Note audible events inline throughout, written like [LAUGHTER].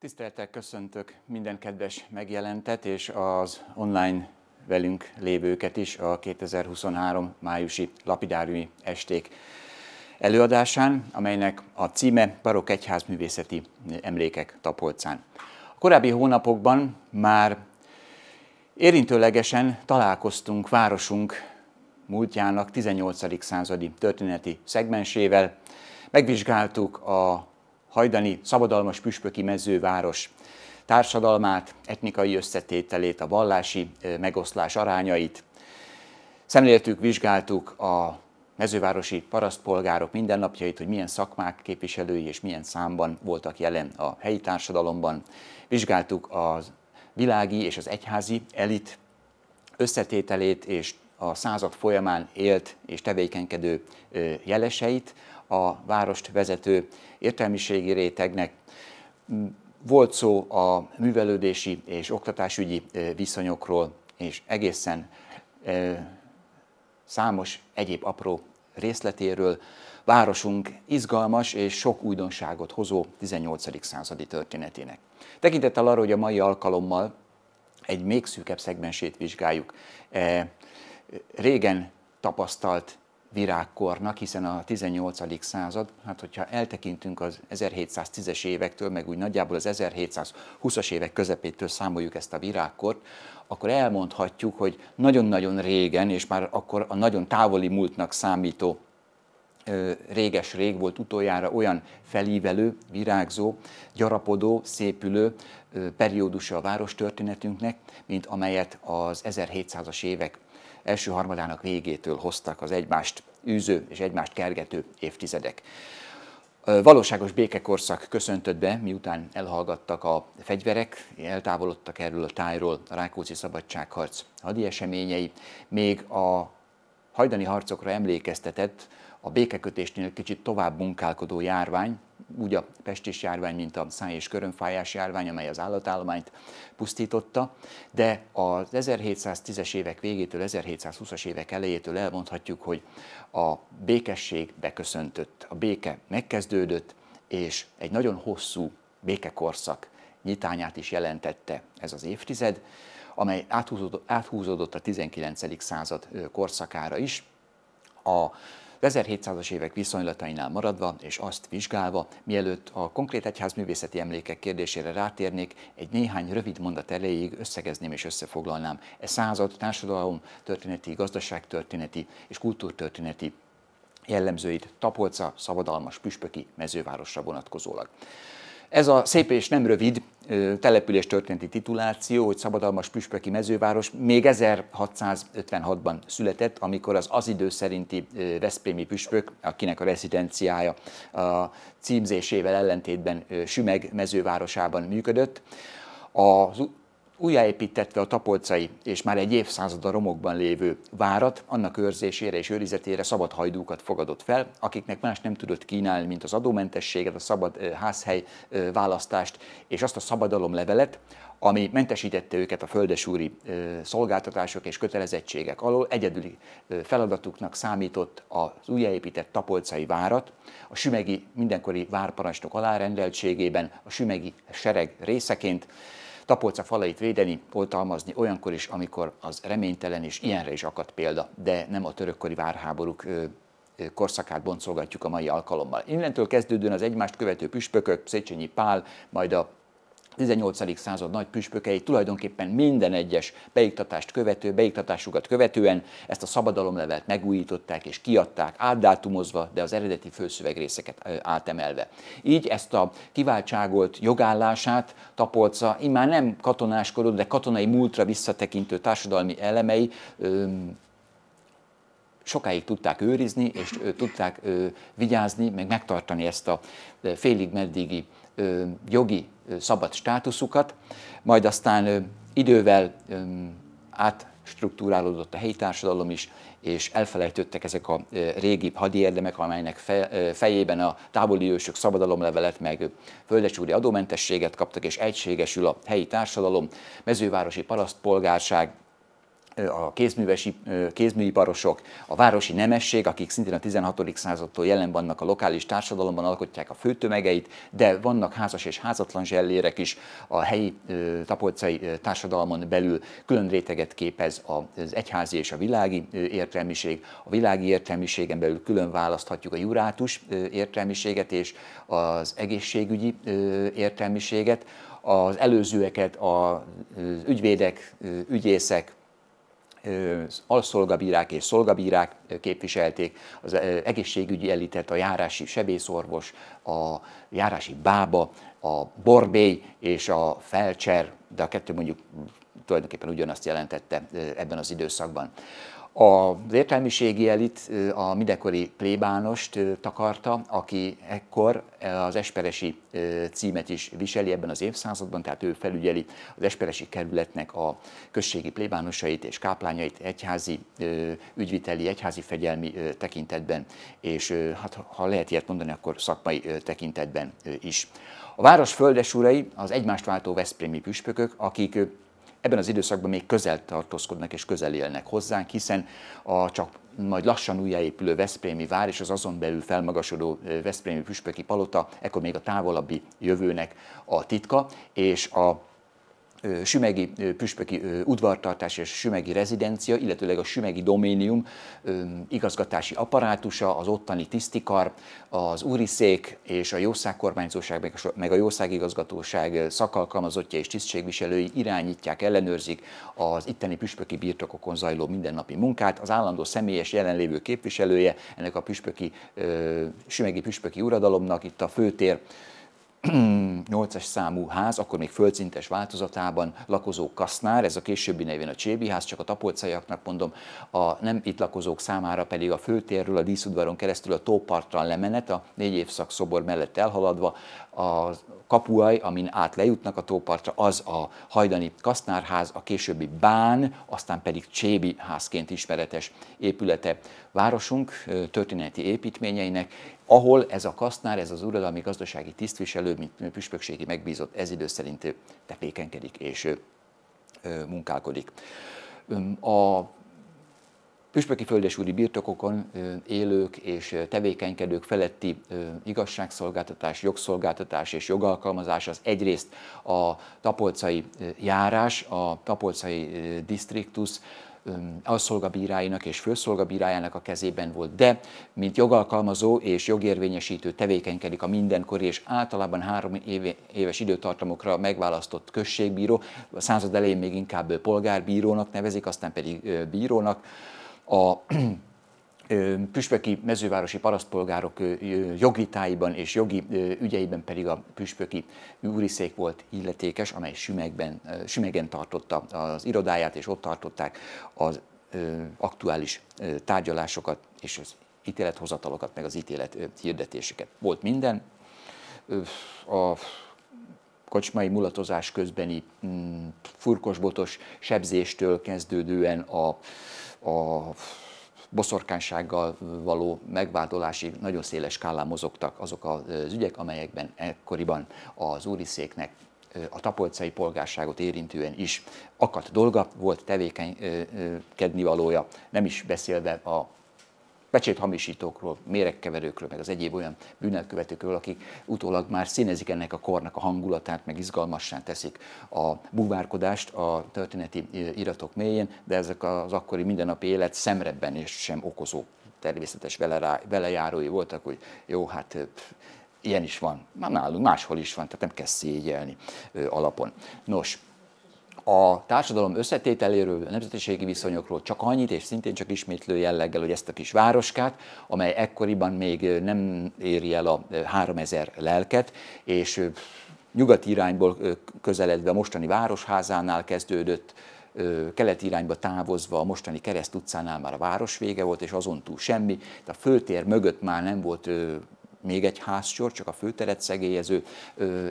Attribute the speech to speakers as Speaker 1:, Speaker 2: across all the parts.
Speaker 1: Tiszteltel köszöntök minden kedves megjelentet és az online velünk lévőket is a 2023 májusi lapidáriumi esték előadásán, amelynek a címe Barokk Egyházművészeti emlékek Tapolcán. A korábbi hónapokban már érintőlegesen találkoztunk városunk múltjának 18. századi történeti szegmensével, megvizsgáltuk a hajdani szabadalmas püspöki mezőváros társadalmát, etnikai összetételét, a vallási megoszlás arányait. Szemléltük, vizsgáltuk a mezővárosi parasztpolgárok mindennapjait, hogy milyen szakmák képviselői és milyen számban voltak jelen a helyi társadalomban. Vizsgáltuk a világi és az egyházi elit összetételét és a század folyamán élt és tevékenykedő jeleseit, a várost vezető értelmiségi rétegnek. Volt szó a művelődési és oktatásügyi viszonyokról, és egészen számos egyéb apró részletéről városunk izgalmas és sok újdonságot hozó 18. századi történetének. Tekintettel arra, hogy a mai alkalommal egy még szűkebb szegmensét vizsgáljuk, régen tapasztalt virágkornak, hiszen a 18. század, hát hogyha eltekintünk az 1710-es évektől, meg úgy nagyjából az 1720-as évek közepétől számoljuk ezt a virágkort, akkor elmondhatjuk, hogy nagyon-nagyon régen, és már akkor a nagyon távoli múltnak számító réges-rég volt utoljára olyan felívelő, virágzó, gyarapodó, szépülő periódusa a várostörténetünknek, mint amelyet az 1700-as évek első harmadának végétől hoztak az egymást űző és egymást kergető évtizedek. Valóságos békekorszak köszöntött be, miután elhallgattak a fegyverek, eltávolodtak erről a tájról a Rákóczi Szabadságharc hadi eseményei, még a hajdani harcokra emlékeztetett, a békekötésnél kicsit tovább munkálkodó járvány, úgy a pestis járvány, mint a száj- és körönfájás járvány, amely az állatállományt pusztította, de az 1710-es évek végétől, 1720-as évek elejétől elmondhatjuk, hogy a békesség beköszöntött, a béke megkezdődött, és egy nagyon hosszú békekorszak nyitányát is jelentette ez az évtized, amely áthúzódott, áthúzódott a 19. század korszakára is. A 1700-as évek viszonylatainál maradva és azt vizsgálva, mielőtt a konkrét művészeti emlékek kérdésére rátérnék, egy néhány rövid mondat elejéig összegezném és összefoglalnám e század társadalom történeti, gazdaságtörténeti és kultúrtörténeti jellemzőit Tapolca, Szabadalmas, Püspöki mezővárosra vonatkozólag. Ez a szép és nem rövid település történeti tituláció, hogy szabadalmas püspöki mezőváros még 1656-ban született, amikor az az idő szerinti veszprémi püspök, akinek a rezidenciája a címzésével ellentétben Sümeg mezővárosában működött, az újjáépítetve a tapolcai és már egy a romokban lévő várat annak őrzésére és őrizetére szabad hajdúkat fogadott fel, akiknek más nem tudott kínálni, mint az adómentességet, a szabad házhely választást és azt a szabadalom levelet, ami mentesítette őket a földesúri szolgáltatások és kötelezettségek alól. Egyedüli feladatuknak számított az újjáépített tapolcai várat, a sümegi mindenkori várparancsnok alárendeltségében, a sümegi sereg részeként, Tapolca falait védeni, oltalmazni olyankor is, amikor az reménytelen, és ilyenre is akadt példa, de nem a törökkori várháborúk korszakát boncolgatjuk a mai alkalommal. Innentől kezdődően az egymást követő püspökök, Széchenyi Pál, majd a 18. század nagy püspökei tulajdonképpen minden egyes beiktatást követő, beiktatásukat követően ezt a szabadalomlevelet megújították és kiadták, átdátumozva, de az eredeti főszövegrészeket átemelve. Így ezt a kiváltságolt jogállását tapolca immár nem katonáskorú, de katonai múltra visszatekintő társadalmi elemei sokáig tudták őrizni, és tudták vigyázni, meg megtartani ezt a félig-meddigi jogi szabad státuszukat, majd aztán idővel átstruktúrálódott a helyi társadalom is, és elfelejtődtek ezek a régi hadi érdemek, amelynek fejében a távoli ősök szabadalomlevelet, meg földesúri adómentességet kaptak, és egységesül a helyi társadalom, mezővárosi parasztpolgárság, a kézművesi, kézműiparosok, a városi nemesség, akik szintén a 16. századtól jelen vannak a lokális társadalomban, alkotják a főtömegeit, de vannak házas és házatlan zsellérek is, a helyi tapolcai társadalmon belül külön réteget képez az egyházi és a világi értelmiség, a világi értelmiségen belül külön választhatjuk a jurátus értelmiséget és az egészségügyi értelmiséget, az előzőeket az ügyvédek, ügyészek, alszolgabírák és szolgabírák képviselték, az egészségügyi elitet, a járási sebészorvos, a járási bába, a borbély és a felcser, de a kettő mondjuk tulajdonképpen ugyanazt jelentette ebben az időszakban. Az értelmiségi elit a mindenkori plébánost takarta, aki ekkor az esperesi címet is viseli ebben az évszázadban, tehát ő felügyeli az esperesi kerületnek a községi plébánosait és káplányait egyházi ügyviteli, egyházi fegyelmi tekintetben, és hát, ha lehet ilyet mondani, akkor szakmai tekintetben is. A város földesurai az egymást váltó veszprémi püspökök, akik ebben az időszakban még közel tartózkodnak és közel élnek hozzánk, hiszen a csak majd lassan újjáépülő Veszprémi vár és az azon belül felmagasodó Veszprémi püspöki palota, ekkor még a távolabbi jövőnek a titka, és a sümegi püspöki udvartartás és sümegi rezidencia, illetőleg a sümegi doménium igazgatási apparátusa, az ottani tisztikar, az szék és a jószág kormányzóság, meg a jószágigazgatóság igazgatóság szakalkalmazottja és tisztségviselői irányítják, ellenőrzik az itteni püspöki birtokokon zajló mindennapi munkát. Az állandó személyes jelenlévő képviselője ennek a püspöki, sümegi püspöki uradalomnak itt a főtér 8 [CLEARS THROAT] es számú ház, akkor még földszintes változatában lakozó Kasznár, ez a későbbi nevén a Csébi ház, csak a tapolcaiaknak mondom, a nem itt lakozók számára pedig a főtérről, a díszudvaron keresztül a tópartra lemenet, a négy évszak szobor mellett elhaladva, a kapuaj, amin át lejutnak a tópartra, az a hajdani kasznárház, a későbbi bán, aztán pedig Csébi házként ismeretes épülete városunk történeti építményeinek, ahol ez a kasznár, ez az uradalmi gazdasági tisztviselő, mint püspökségi megbízott, ez idő szerint tepékenkedik és munkálkodik. A Püspöki földesúri birtokokon élők és tevékenykedők feletti igazságszolgáltatás, jogszolgáltatás és jogalkalmazás az egyrészt a tapolcai járás, a tapolcai distriktus, alszolgabíráinak és főszolgabírájának a kezében volt, de mint jogalkalmazó és jogérvényesítő tevékenykedik a mindenkor és általában három éves időtartamokra megválasztott községbíró, a század elején még inkább polgárbírónak nevezik, aztán pedig bírónak, a [CLEARS THROAT] püspöki mezővárosi parasztpolgárok jogvitáiban és jogi ügyeiben pedig a püspöki úriszék volt illetékes, amely Sümegben, Sümegen tartotta az irodáját, és ott tartották az aktuális tárgyalásokat és az ítélethozatalokat, meg az ítélet hirdetéseket. Volt minden. A kocsmai mulatozás közbeni mm, furkosbotos sebzéstől kezdődően a a boszorkánysággal való megvádolásig nagyon széles skálán mozogtak azok az ügyek, amelyekben ekkoriban az széknek a tapolcai polgárságot érintően is akadt dolga, volt tevékenykedni valója, nem is beszélve a pecséthamisítókról, méregkeverőkről, meg az egyéb olyan bűnelkövetőkről, akik utólag már színezik ennek a kornak a hangulatát, meg izgalmassá teszik a búvárkodást a történeti iratok mélyén, de ezek az akkori mindennapi élet szemrebben és sem okozó természetes vele, velejárói voltak, hogy jó, hát ilyen is van, már nálunk máshol is van, tehát nem kell szégyelni alapon. Nos, a társadalom összetételéről, a nemzetiségi viszonyokról csak annyit, és szintén csak ismétlő jelleggel, hogy ezt a kis városkát, amely ekkoriban még nem éri el a 3000 lelket, és nyugati irányból közeledve a mostani városházánál kezdődött, keleti irányba távozva a mostani Kereszt utcánál már a város vége volt, és azon túl semmi. De a főtér mögött már nem volt még egy házsor, csak a főteret szegélyező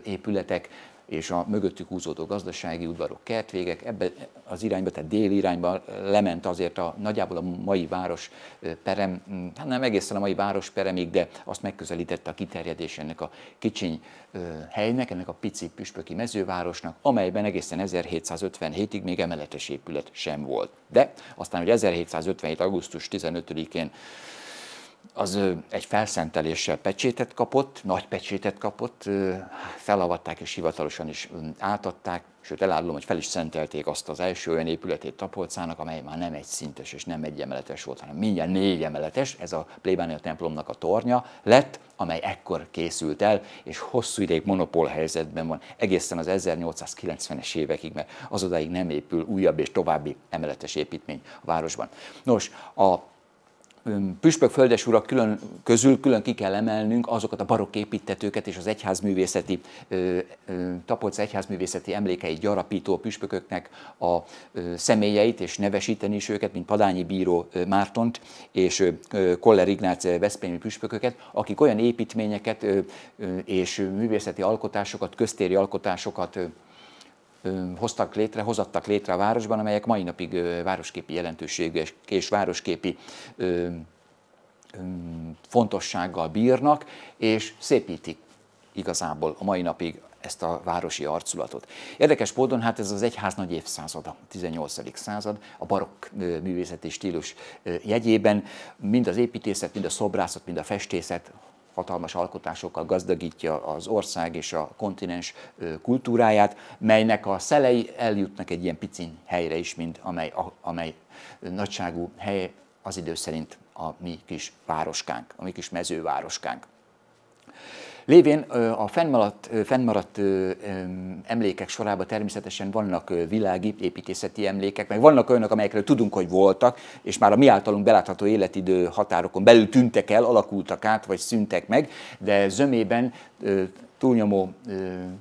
Speaker 1: épületek és a mögöttük húzódó gazdasági udvarok, kertvégek, ebbe az irányba, tehát déli irányba lement azért a nagyjából a mai város perem, mm, hát nem egészen a mai város peremig, de azt megközelítette a kiterjedés ennek a kicsiny helynek, ennek a pici püspöki mezővárosnak, amelyben egészen 1757-ig még emeletes épület sem volt. De aztán, hogy 1757. augusztus 15-én az egy felszenteléssel pecsétet kapott, nagy pecsétet kapott, felavatták és hivatalosan is átadták, sőt elárulom, hogy fel is szentelték azt az első olyan épületét Tapolcának, amely már nem egy szintes és nem egy emeletes volt, hanem mindjárt négy emeletes, ez a plébánia templomnak a tornya lett, amely ekkor készült el, és hosszú ideig monopól helyzetben van, egészen az 1890-es évekig, mert azodáig nem épül újabb és további emeletes építmény a városban. Nos, a püspök földes urak külön, közül külön ki kell emelnünk azokat a barokk építetőket és az egyházművészeti, Tapolca egyházművészeti emlékei gyarapító püspököknek a személyeit, és nevesíteni is őket, mint Padányi Bíró Mártont és Koller Ignác Veszprémi püspököket, akik olyan építményeket és művészeti alkotásokat, köztéri alkotásokat hoztak létre, hozattak létre a városban, amelyek mai napig városképi jelentőségű és városképi fontossággal bírnak, és szépítik igazából a mai napig ezt a városi arculatot. Érdekes módon, hát ez az egyház nagy évszázada, 18. század, a barokk művészeti stílus jegyében mind az építészet, mind a szobrászat, mind a festészet hatalmas alkotásokkal gazdagítja az ország és a kontinens kultúráját, melynek a szelei eljutnak egy ilyen picin helyre is, mint amely, amely nagyságú hely az idő szerint a mi kis városkánk, a mi kis mezővároskánk. Lévén a fennmaradt, fennmaradt emlékek sorába természetesen vannak világi építészeti emlékek, meg vannak olyanok, amelyekről tudunk, hogy voltak, és már a mi általunk belátható életidő határokon belül tűntek el, alakultak át, vagy szűntek meg, de zömében túlnyomó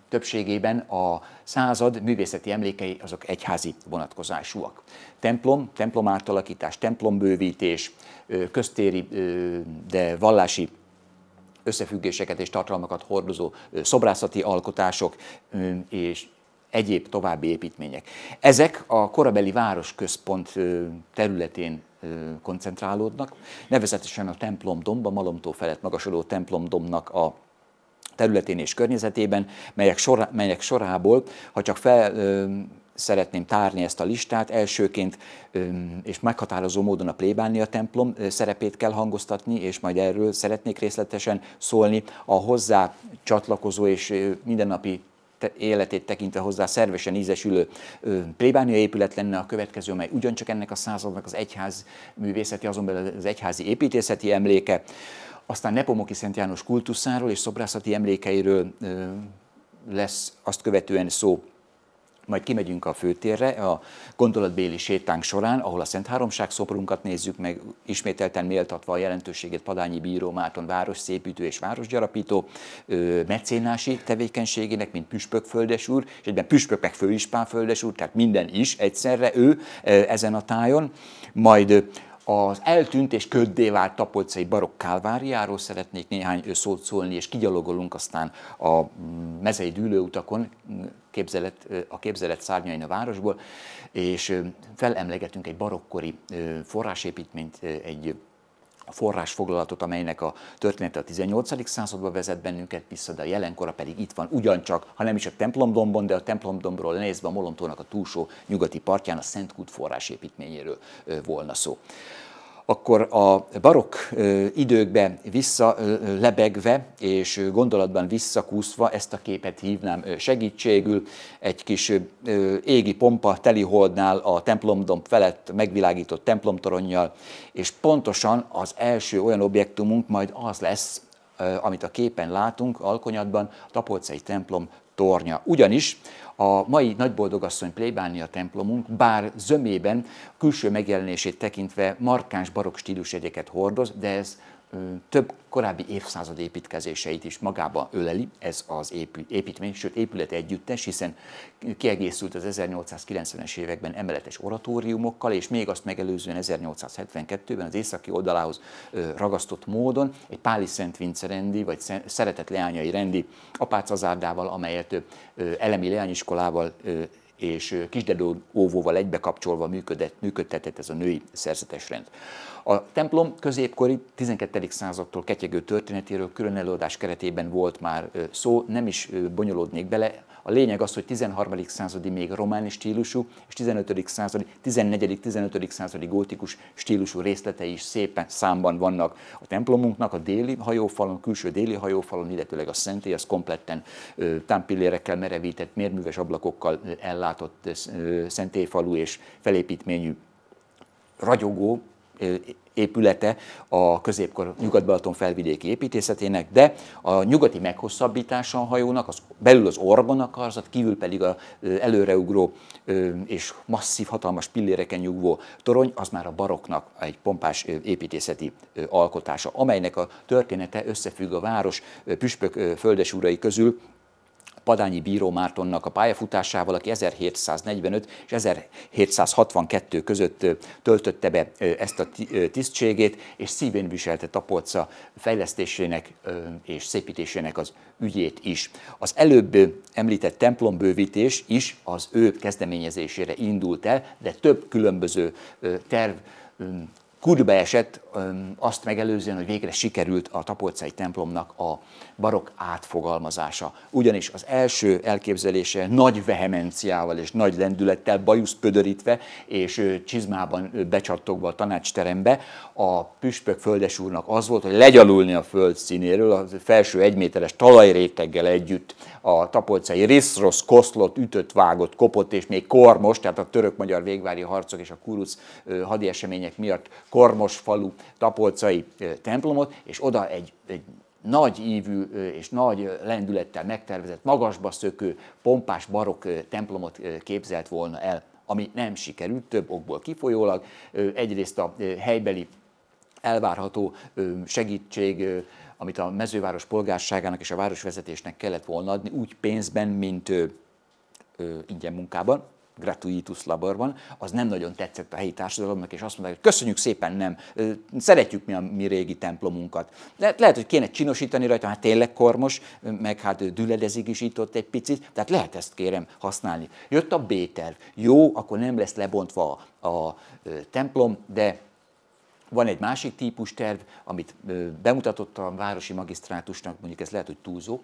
Speaker 1: többségében a század művészeti emlékei azok egyházi vonatkozásúak. Templom, templom átalakítás, templombővítés, köztéri, de vallási összefüggéseket és tartalmakat hordozó szobrászati alkotások és egyéb további építmények. Ezek a korabeli városközpont területén koncentrálódnak, nevezetesen a templomdomba, Malomtó felett magasodó templomdomnak a területén és környezetében, melyek, sorá, melyek sorából, ha csak fel, szeretném tárni ezt a listát. Elsőként és meghatározó módon a plébánia templom szerepét kell hangoztatni, és majd erről szeretnék részletesen szólni. A hozzá csatlakozó és mindennapi életét tekintve hozzá szervesen ízesülő plébánia épület lenne a következő, amely ugyancsak ennek a századnak az egyház művészeti, azon belül az egyházi építészeti emléke. Aztán Nepomoki Szent János kultuszáról és szobrászati emlékeiről lesz azt követően szó majd kimegyünk a főtérre, a gondolatbéli sétánk során, ahol a Szent Háromság szoporunkat nézzük meg, ismételten méltatva a jelentőségét Padányi Bíró Márton város szépítő és városgyarapító ö, mecénási tevékenységének, mint Püspök Földes úr, és egyben Püspök meg Főispán Földes úr, tehát minden is egyszerre ő ezen a tájon. Majd az eltűnt és köddé vált tapolcai barokk kálváriáról szeretnék néhány szót szólni, és kigyalogolunk aztán a mezei dűlőutakon, képzelet, a képzelet szárnyain a városból, és felemlegetünk egy barokkori forrásépítményt, egy a forrásfoglalatot, amelynek a története a 18. századba vezet bennünket vissza, de a jelenkora pedig itt van ugyancsak, ha nem is a templomdombon, de a templomdombról nézve a Molontónak a túlsó nyugati partján a Szent Kút építményéről volna szó akkor a barokk időkbe visszalebegve és gondolatban visszakúszva ezt a képet hívnám segítségül. Egy kis égi pompa teliholdnál a templomdomb felett megvilágított templomtoronnyal, és pontosan az első olyan objektumunk majd az lesz, amit a képen látunk, Alkonyatban, a Tapolcai templom tornya. Ugyanis a mai nagyboldogasszony plébánia templomunk, bár zömében, külső megjelenését tekintve markáns barokk stílusjegyeket hordoz, de ez több korábbi évszázad építkezéseit is magába öleli ez az építmény, sőt épület együttes, hiszen kiegészült az 1890-es években emeletes oratóriumokkal, és még azt megelőzően 1872-ben az északi oldalához ragasztott módon egy Páli Szent Vince rendi, vagy szeretett leányai rendi apácazárdával, amelyet elemi leányiskolával és kisdedó óvóval egybekapcsolva működett, működtetett ez a női szerzetesrend. A templom középkori 12. századtól ketyegő történetéről külön előadás keretében volt már szó, nem is bonyolódnék bele, a lényeg az, hogy 13. századi még román stílusú, és 15. századi, 14. 15. századi gótikus stílusú részletei is szépen számban vannak a templomunknak, a déli hajófalon, a külső déli hajófalon, illetőleg a szentély, az kompletten támpillérekkel merevített, mérműves ablakokkal ellátott szentélyfalú és felépítményű ragyogó épülete a középkor Nyugat-Balaton felvidéki építészetének, de a nyugati meghosszabbítása a hajónak, az, belül az Orgon akarzat, kívül pedig a előreugró és masszív, hatalmas pilléreken nyugvó torony, az már a baroknak egy pompás építészeti alkotása, amelynek a története összefügg a város püspök földesúrai közül Padányi Bíró Mártonnak a pályafutásával, aki 1745 és 1762 között töltötte be ezt a tisztségét, és szívén viselte Tapolca fejlesztésének és szépítésének az ügyét is. Az előbb említett templombővítés is az ő kezdeményezésére indult el, de több különböző terv Kurba esett azt megelőzően, hogy végre sikerült a tapolcai templomnak a barokk átfogalmazása. Ugyanis az első elképzelése nagy vehemenciával és nagy lendülettel, bajusz pödörítve és csizmában becsattogva a tanácsterembe, a püspök földesúrnak az volt, hogy legyalulni a föld színéről, a felső egyméteres talajréteggel együtt a tapolcai riszrosz koszlott, ütött, vágott, kopott és még kormos, tehát a török-magyar végvári harcok és a hadi események miatt Kormosfalu tapolcai templomot, és oda egy, egy nagy ívű és nagy lendülettel megtervezett, magasba szökő, pompás barokk templomot képzelt volna el, ami nem sikerült több okból kifolyólag. Egyrészt a helybeli elvárható segítség, amit a mezőváros polgárságának és a városvezetésnek kellett volna adni, úgy pénzben, mint ingyen munkában gratuitus laborban, az nem nagyon tetszett a helyi társadalomnak, és azt mondták, hogy köszönjük szépen, nem, szeretjük mi a mi régi templomunkat. Le- lehet, hogy kéne csinosítani rajta, hát tényleg kormos, meg hát düledezik is itt ott egy picit, tehát lehet ezt kérem használni. Jött a B-terv, jó, akkor nem lesz lebontva a, a templom, de van egy másik típus terv, amit bemutatott a városi magisztrátusnak, mondjuk ez lehet, hogy túlzó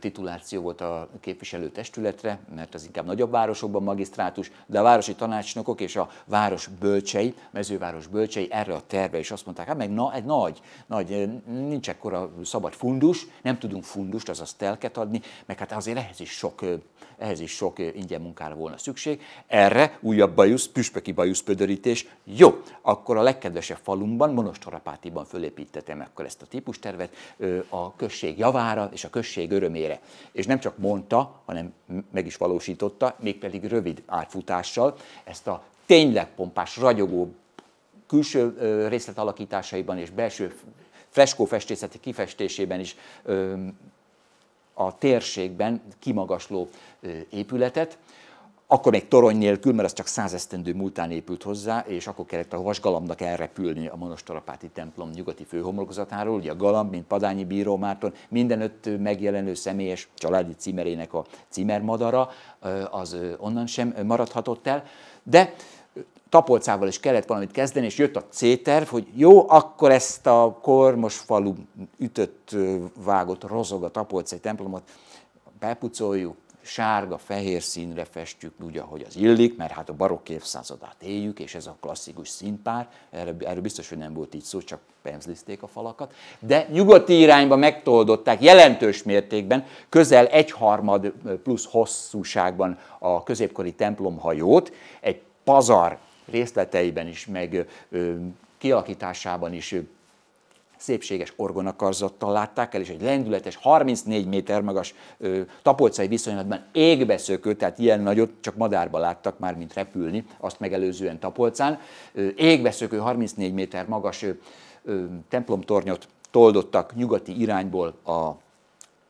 Speaker 1: tituláció volt a képviselőtestületre, mert az inkább nagyobb városokban magisztrátus, de a városi tanácsnokok és a város bölcsei, mezőváros bölcsei erre a terve is azt mondták, hát meg na, egy nagy, nagy, nincs ekkora szabad fundus, nem tudunk fundust, azaz telket adni, meg hát azért ehhez is sok, ehhez is sok ingyen munkára volna szükség. Erre újabb bajusz, püspöki bajusz pödörítés, jó, akkor a legkedvesebb falumban, Monostorapátiban fölépítettem akkor ezt a típustervet a község javára és a község örömére. És nem csak mondta, hanem meg is valósította, mégpedig rövid átfutással ezt a tényleg pompás, ragyogó külső részletalakításaiban és belső freskó festészeti kifestésében is a térségben kimagasló épületet akkor még torony nélkül, mert az csak százesztendő múltán épült hozzá, és akkor kellett a vasgalambnak elrepülni a Monostorapáti templom nyugati főhomlokzatáról. Ugye a galamb, mint Padányi Bíró Márton, öt megjelenő személyes családi címerének a címermadara, az onnan sem maradhatott el. De tapolcával is kellett valamit kezdeni, és jött a c hogy jó, akkor ezt a kormos falu ütött, vágott, rozog a tapolcai templomot bepucoljuk, sárga-fehér színre festjük úgy, ahogy az illik, mert hát a barokk évszázadát éljük, és ez a klasszikus színpár, erről, erről biztos, hogy nem volt így szó, csak penzlizték a falakat, de nyugati irányba megtoldották jelentős mértékben, közel egyharmad plusz hosszúságban a középkori templomhajót, egy pazar részleteiben is, meg ö, kialakításában is szépséges orgonakarzattal látták el, és egy lendületes 34 méter magas ö, tapolcai viszonylatban szökő, tehát ilyen nagyot csak madárba láttak már, mint repülni, azt megelőzően tapolcán, ö, szökő 34 méter magas ö, ö, templomtornyot toldottak nyugati irányból a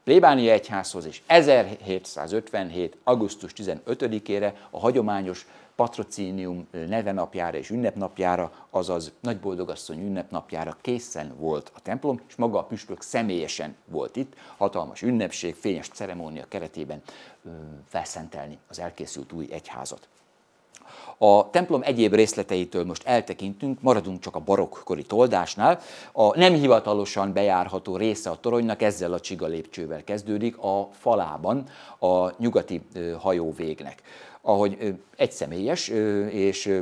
Speaker 1: plébánia egyházhoz, és 1757. augusztus 15-ére a hagyományos patrocínium nevenapjára és ünnepnapjára, azaz nagy boldogasszony ünnepnapjára készen volt a templom, és maga a püspök személyesen volt itt, hatalmas ünnepség, fényes ceremónia keretében felszentelni az elkészült új egyházat. A templom egyéb részleteitől most eltekintünk, maradunk csak a barokkori toldásnál. A nem hivatalosan bejárható része a toronynak ezzel a csiga lépcsővel kezdődik a falában a nyugati hajó végnek. Ahogy személyes és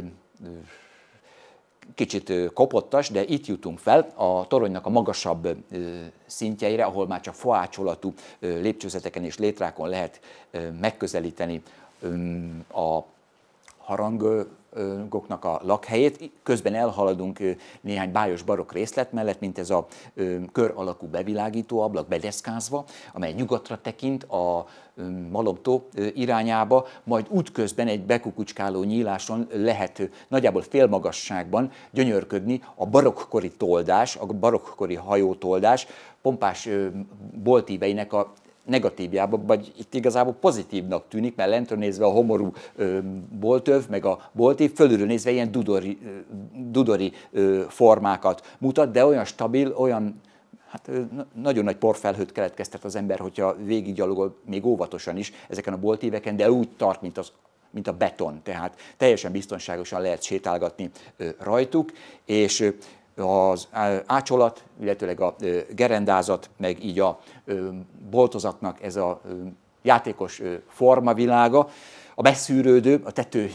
Speaker 1: kicsit kopottas, de itt jutunk fel a toronynak a magasabb szintjeire, ahol már csak faácsolatú lépcsőzeteken és létrákon lehet megközelíteni a harangoknak a lakhelyét. Közben elhaladunk néhány bájos barok részlet mellett, mint ez a kör alakú bevilágító ablak bedeszkázva, amely nyugatra tekint a malomtó irányába, majd útközben egy bekukucskáló nyíláson lehet nagyjából félmagasságban gyönyörködni a barokkori toldás, a barokkori hajótoldás, pompás boltíveinek a negatívjába, vagy itt igazából pozitívnak tűnik, mert lentről nézve a homorú ö, boltöv, meg a boltív, fölülről nézve ilyen dudori, ö, dudori ö, formákat mutat, de olyan stabil, olyan Hát nagyon nagy porfelhőt keletkeztet az ember, hogyha végiggyalogol még óvatosan is ezeken a boltíveken, de úgy tart, mint az mint a beton, tehát teljesen biztonságosan lehet sétálgatni rajtuk, és az ácsolat, illetőleg a gerendázat, meg így a boltozatnak ez a játékos formavilága, a beszűrődő, a tető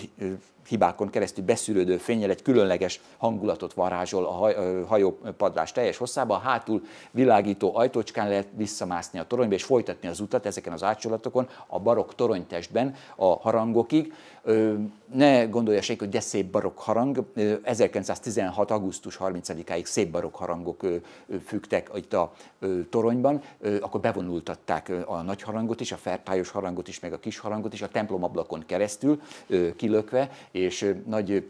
Speaker 1: hibákon keresztül beszűrődő fényel egy különleges hangulatot varázsol a hajó padlás teljes hosszában A hátul világító ajtócskán lehet visszamászni a toronyba és folytatni az utat ezeken az átsolatokon a barokk toronytestben a harangokig ne gondolja senki, hogy de szép barokk harang. 1916. augusztus 30-áig szép barokk harangok fügtek itt a toronyban, akkor bevonultatták a nagy harangot is, a fertályos harangot is, meg a kis harangot is, a templomablakon keresztül kilökve, és nagy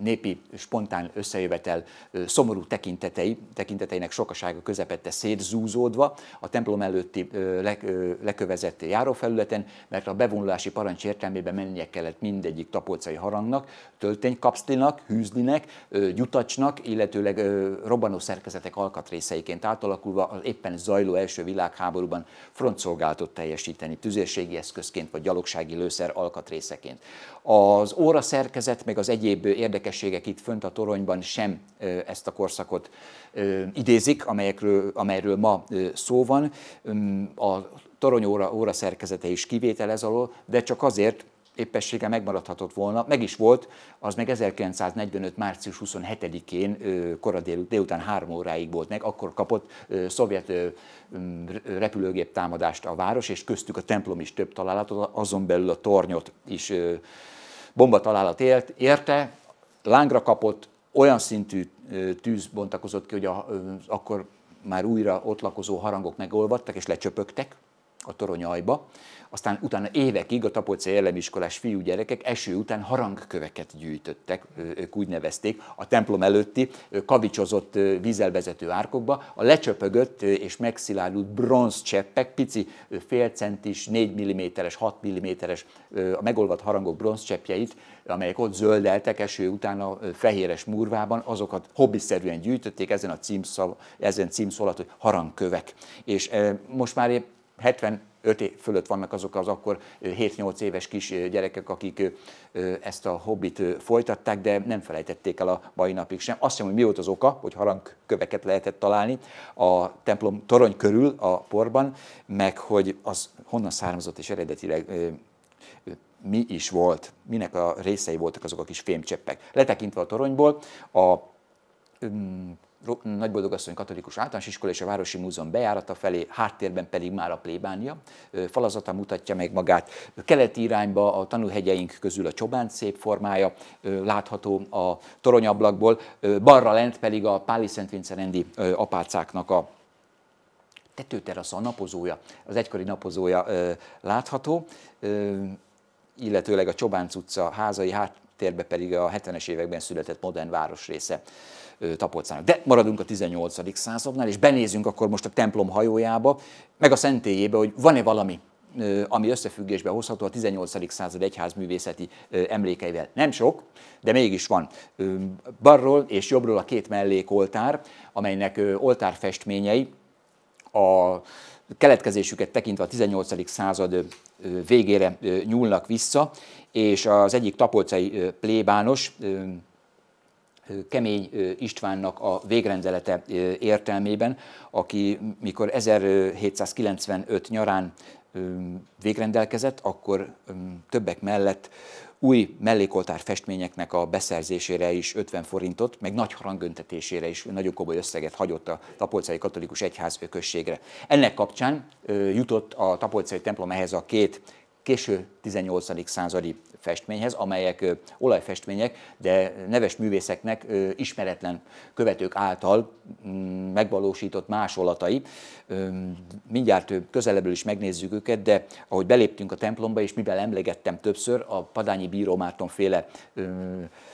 Speaker 1: népi spontán összejövetel szomorú tekintetei, tekinteteinek sokasága közepette szétzúzódva a templom előtti le, lekövezett járófelületen, mert a bevonulási parancs értelmében mennie kellett mindegyik tapolcai harangnak, tölténykapszlinak, hűzlinek, gyutacsnak, illetőleg robbanó szerkezetek alkatrészeiként átalakulva az éppen zajló első világháborúban frontszolgálatot teljesíteni, tüzérségi eszközként vagy gyalogsági lőszer alkatrészeként. Az óra szerkezet meg az egyéb érdekes érdekességek itt fönt a toronyban sem ezt a korszakot idézik, amelyekről, amelyről ma szó van. A torony óra, óra szerkezete is kivétel ez alól, de csak azért, éppessége megmaradhatott volna, meg is volt, az meg 1945. március 27-én kora délután három óráig volt meg, akkor kapott szovjet repülőgép támadást a város, és köztük a templom is több találatot, azon belül a tornyot is bomba találat élt, érte, lángra kapott, olyan szintű tűz bontakozott ki, hogy a, akkor már újra ott lakozó harangok megolvadtak és lecsöpögtek a torony aztán utána évekig a tapolcai elemiskolás fiúgyerekek eső után harangköveket gyűjtöttek, ők úgy nevezték, a templom előtti kavicsozott vízelvezető árkokba, a lecsöpögött és megszilárdult bronzcseppek, pici félcentis, 4 mm-es, 6 mm-es a megolvadt harangok cseppjeit, amelyek ott zöldeltek eső után a fehéres murvában, azokat hobbiszerűen gyűjtötték, ezen a címszó, ezen hogy harangkövek. És most már épp 75 év fölött vannak azok az akkor 7-8 éves kis gyerekek, akik ezt a hobbit folytatták, de nem felejtették el a mai napig sem. Azt hiszem, hogy mi volt az oka, hogy harangköveket lehetett találni a templom torony körül a porban, meg hogy az honnan származott és eredetileg mi is volt, minek a részei voltak azok a kis fémcseppek. Letekintve a toronyból, a mm, Nagyboldogasszony Katolikus Általános Iskola és a Városi Múzeum bejárata felé, háttérben pedig már a plébánia. Falazata mutatja meg magát. Keleti irányba a tanúhegyeink közül a Csobán szép formája látható a toronyablakból, balra lent pedig a Páli Szent rendi apácáknak a tetőterasza, a napozója, az egykori napozója látható, illetőleg a Csobánc utca házai háttérbe pedig a 70-es években született modern városrésze tapolcának. De maradunk a 18. századnál, és benézünk akkor most a templom hajójába, meg a szentélyébe, hogy van-e valami, ami összefüggésbe hozható a 18. század egyházművészeti emlékeivel. Nem sok, de mégis van. Balról és jobbról a két mellékoltár, amelynek oltárfestményei a keletkezésüket tekintve a 18. század végére nyúlnak vissza, és az egyik tapolcai plébános Kemény Istvánnak a végrendelete értelmében, aki mikor 1795 nyarán végrendelkezett, akkor többek mellett új mellékoltár festményeknek a beszerzésére is 50 forintot, meg nagy harangöntetésére is nagyon komoly összeget hagyott a Tapolcai Katolikus Egyház ökösségre. Ennek kapcsán jutott a Tapolcai templom ehhez a két késő 18. századi festményhez, amelyek olajfestmények, de neves művészeknek ismeretlen követők által mm, megvalósított másolatai. Mindjárt közelebbről is megnézzük őket, de ahogy beléptünk a templomba, és mivel emlegettem többször, a Padányi Bíró Márton féle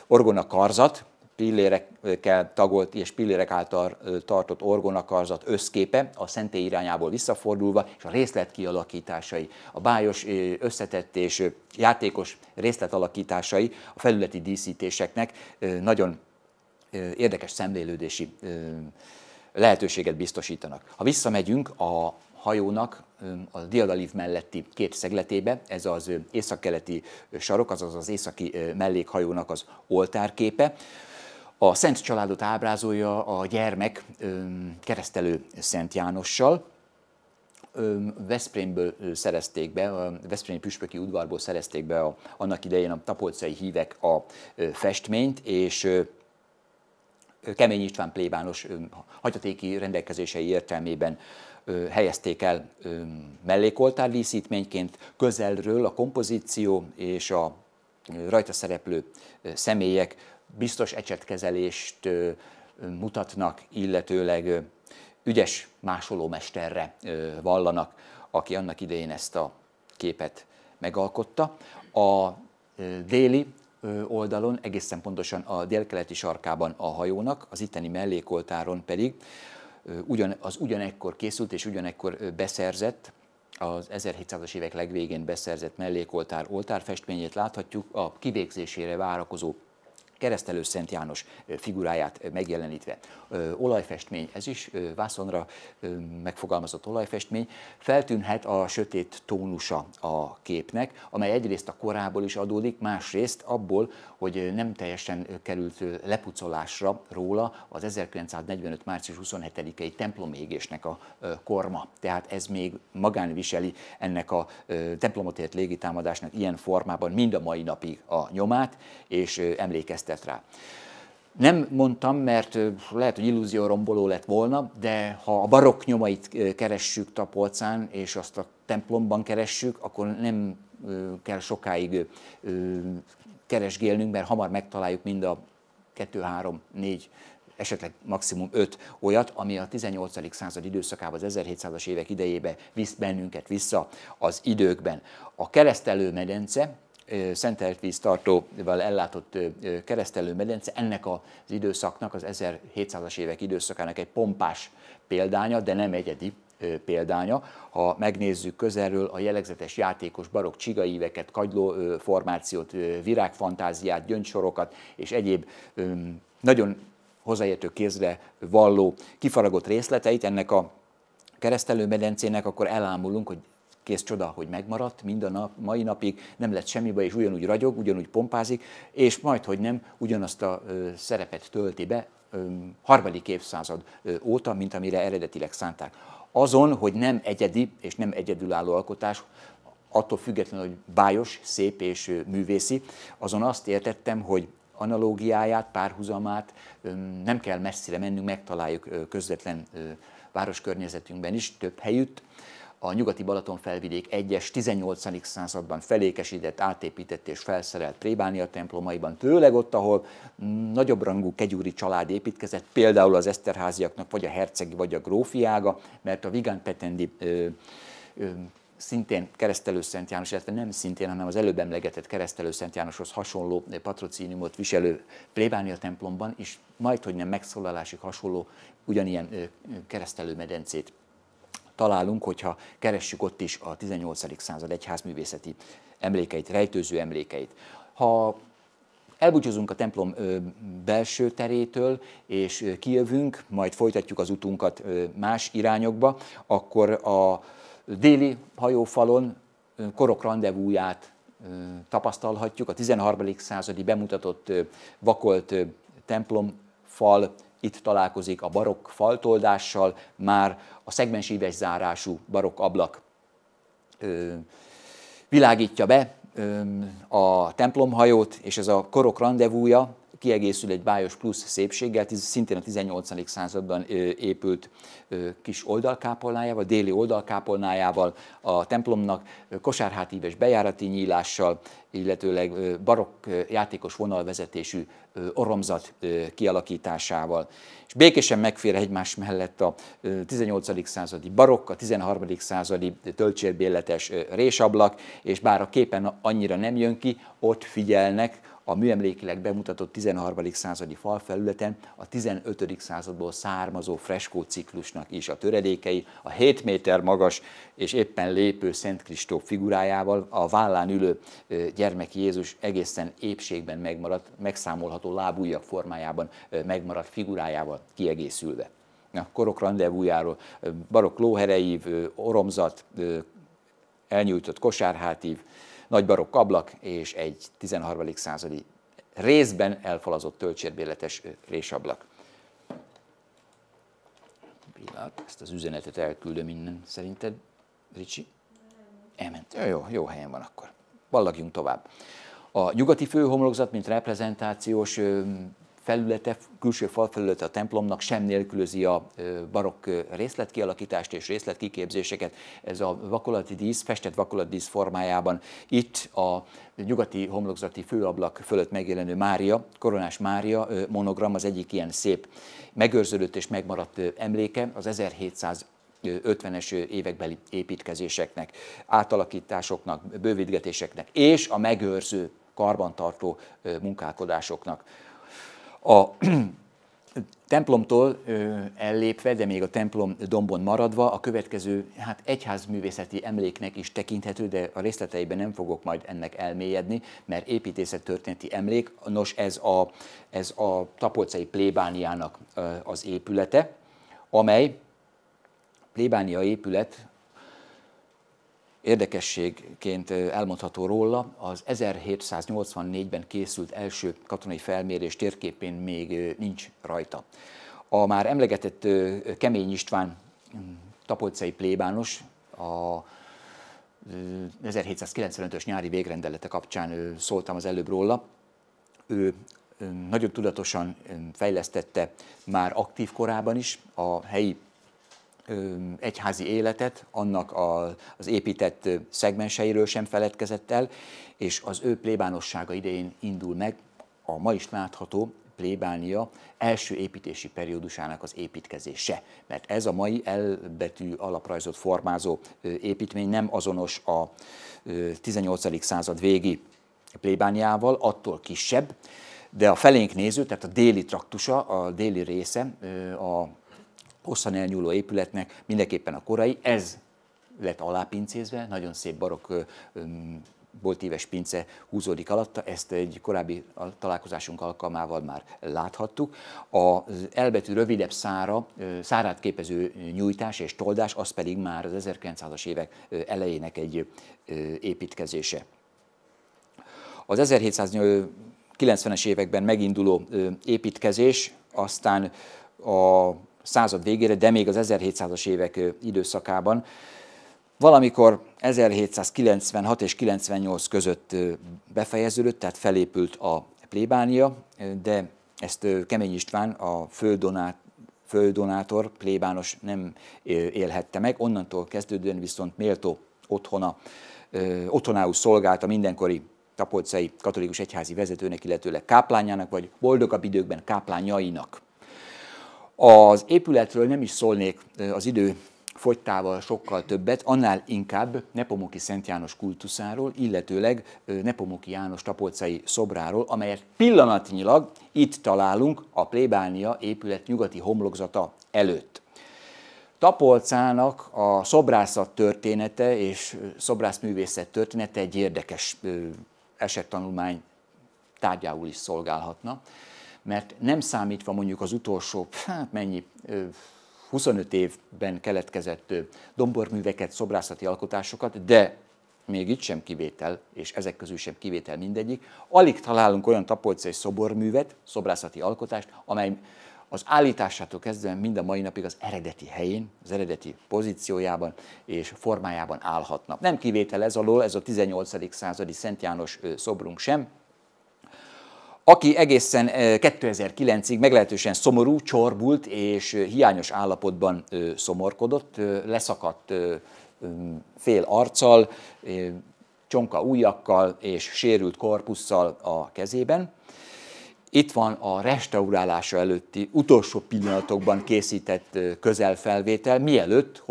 Speaker 1: orgona karzat, pillérekkel tagolt és pillérek által tartott orgonakarzat összképe, a szentély irányából visszafordulva, és a részlet kialakításai, a bájos összetett és játékos részlet alakításai a felületi díszítéseknek nagyon érdekes szemlélődési lehetőséget biztosítanak. Ha visszamegyünk a hajónak a Diadalív melletti két szegletébe, ez az északkeleti sarok, azaz az északi mellékhajónak az oltárképe, a Szent Családot ábrázolja a gyermek keresztelő Szent Jánossal, Veszprémből szerezték be, a Veszprémi püspöki udvarból szerezték be a, annak idején a tapolcai hívek a festményt, és Kemény István plébános hagyatéki rendelkezései értelmében helyezték el mellékoltár díszítményként közelről a kompozíció és a rajta szereplő személyek biztos ecsetkezelést mutatnak, illetőleg ügyes másolómesterre vallanak, aki annak idején ezt a képet megalkotta. A déli oldalon, egészen pontosan a délkeleti sarkában a hajónak, az itteni mellékoltáron pedig ugyan, az ugyanekkor készült és ugyanekkor beszerzett, az 1700-as évek legvégén beszerzett mellékoltár oltárfestményét láthatjuk, a kivégzésére várakozó keresztelő Szent János figuráját megjelenítve. Olajfestmény, ez is vászonra megfogalmazott olajfestmény, feltűnhet a sötét tónusa a képnek, amely egyrészt a korából is adódik, másrészt abból, hogy nem teljesen került lepucolásra róla az 1945. március 27-i templomégésnek a korma. Tehát ez még magán viseli ennek a templomotért légitámadásnak ilyen formában mind a mai napig a nyomát, és emlékeztet emlékeztet rá. Nem mondtam, mert lehet, hogy illúzió romboló lett volna, de ha a barokk nyomait keressük Tapolcán, és azt a templomban keressük, akkor nem kell sokáig keresgélnünk, mert hamar megtaláljuk mind a 2, 3, 4, esetleg maximum 5 olyat, ami a 18. század időszakában, az 1700-as évek idejébe visz bennünket vissza az időkben. A keresztelő medence, szentelt víztartóval ellátott keresztelőmedence ennek az időszaknak, az 1700-as évek időszakának egy pompás példánya, de nem egyedi példánya. Ha megnézzük közelről a jellegzetes játékos barok csigaíveket, kagyló formációt, virágfantáziát, gyöngysorokat és egyéb nagyon hozzáértő kézre valló kifaragott részleteit ennek a medencének, akkor elámulunk, hogy kész csoda, hogy megmaradt mind a nap, mai napig, nem lett semmi, baj, és ugyanúgy ragyog, ugyanúgy pompázik, és majd, hogy nem, ugyanazt a szerepet tölti be harmadik évszázad óta, mint amire eredetileg szánták. Azon, hogy nem egyedi és nem egyedülálló alkotás, attól függetlenül, hogy bájos, szép és művészi, azon azt értettem, hogy analógiáját, párhuzamát nem kell messzire mennünk, megtaláljuk közvetlen városkörnyezetünkben is, több helyütt, a nyugati Balaton felvidék 1-es 18. században felékesített, átépített és felszerelt plébánia templomaiban, főleg ott, ahol nagyobb rangú kegyúri család építkezett, például az eszterháziaknak vagy a hercegi vagy a grófiága, mert a Vigán Petendi ö, ö, szintén keresztelő Szent János, illetve nem szintén, hanem az előbb emlegetett keresztelő Szent Jánoshoz hasonló patrocíniumot viselő plébánia templomban is majd, hogy nem megszólalásig hasonló ugyanilyen keresztelő medencét találunk, hogyha keressük ott is a 18. század egyházművészeti emlékeit, rejtőző emlékeit. Ha elbúcsúzunk a templom belső terétől, és kijövünk, majd folytatjuk az utunkat más irányokba, akkor a déli hajófalon korok rendezvúját tapasztalhatjuk, a 13. századi bemutatott vakolt templomfal itt találkozik a barokk faltoldással, már a szegmensíves zárású barokk ablak ö, világítja be ö, a templomhajót, és ez a korok rendezvúja, kiegészül egy bájos plusz szépséggel, szintén a 18. században épült kis oldalkápolnájával, déli oldalkápolnájával, a templomnak kosárhátíves bejárati nyílással, illetőleg barokk játékos vonalvezetésű oromzat kialakításával. És békésen megfér egymás mellett a 18. századi barokk, a 13. századi töltsérbérletes résablak, és bár a képen annyira nem jön ki, ott figyelnek a műemlékileg bemutatott 13. századi falfelületen a 15. századból származó freskó ciklusnak is a töredékei, a 7 méter magas és éppen lépő Szent Kristóf figurájával, a vállán ülő gyermek Jézus egészen épségben megmaradt, megszámolható lábújak formájában megmaradt figurájával kiegészülve. A korok rendezvújáról barokk lóhereív, oromzat, elnyújtott kosárhátív, nagy barokk ablak és egy 13. századi részben elfalazott töltsérbéletes résablak. Pillanat, ezt az üzenetet elküldöm innen, szerinted, Ricsi? Elment. Jó, jó helyen van akkor. Ballagjunk tovább. A nyugati főhomlokzat, mint reprezentációs felülete, külső falfelülete a templomnak sem nélkülözi a barokk részletkialakítást és részletkiképzéseket. Ez a vakolati dísz, festett dísz formájában itt a nyugati homlokzati főablak fölött megjelenő Mária, koronás Mária monogram az egyik ilyen szép megőrződött és megmaradt emléke, az 1700 50-es évekbeli építkezéseknek, átalakításoknak, bővítgetéseknek és a megőrző karbantartó munkálkodásoknak a [CLEARS THROAT] templomtól ellépve, de még a templom dombon maradva, a következő hát egyházművészeti emléknek is tekinthető, de a részleteiben nem fogok majd ennek elmélyedni, mert építészettörténeti emlék, nos ez a, ez a tapolcai plébániának az épülete, amely plébánia épület Érdekességként elmondható róla, az 1784-ben készült első katonai felmérés térképén még nincs rajta. A már emlegetett Kemény István mm, tapolcai plébános a 1795-ös nyári végrendelete kapcsán szóltam az előbb róla. Ő nagyon tudatosan fejlesztette már aktív korában is a helyi egyházi életet, annak a, az épített szegmenseiről sem feledkezett el, és az ő plébánossága idején indul meg a ma is látható plébánia első építési periódusának az építkezése. Mert ez a mai elbetű alaprajzot formázó építmény nem azonos a 18. század végi plébániával, attól kisebb, de a felénk néző, tehát a déli traktusa, a déli része a hosszan elnyúló épületnek mindenképpen a korai, ez lett alápincézve, nagyon szép barokk boltíves pince húzódik alatta, ezt egy korábbi találkozásunk alkalmával már láthattuk. Az elbetű rövidebb szára, szárát képező nyújtás és toldás, az pedig már az 1900-as évek elejének egy építkezése. Az 1790-es években meginduló építkezés aztán a század végére, de még az 1700-as évek időszakában. Valamikor 1796 és 98 között befejeződött, tehát felépült a plébánia, de ezt Kemény István, a földonát, földonátor, plébános nem élhette meg, onnantól kezdődően viszont méltó otthona, otthonául szolgált a mindenkori tapolcai katolikus egyházi vezetőnek, illetőleg káplányának, vagy boldogabb időkben káplányainak. Az épületről nem is szólnék az idő fogytával sokkal többet, annál inkább Nepomuki Szent János kultuszáról, illetőleg Nepomuki János tapolcai szobráról, amelyet pillanatnyilag itt találunk a plébánia épület nyugati homlokzata előtt. Tapolcának a szobrászat története és szobrászművészet története egy érdekes esettanulmány tárgyául is szolgálhatna mert nem számítva mondjuk az utolsó, hát mennyi, 25 évben keletkezett domborműveket, szobrászati alkotásokat, de még itt sem kivétel, és ezek közül sem kivétel mindegyik. Alig találunk olyan tapolcai szoborművet, szobrászati alkotást, amely az állításától kezdve mind a mai napig az eredeti helyén, az eredeti pozíciójában és formájában állhatna. Nem kivétel ez alól, ez a 18. századi Szent János szobrunk sem, aki egészen 2009-ig eh, meglehetősen szomorú, csorbult és eh, hiányos állapotban eh, szomorkodott, leszakadt mm, fél arccal, csonka ujjakkal és sérült korpusszal a kezében. Itt van a restaurálása előtti utolsó pillanatokban készített közelfelvétel, mielőtt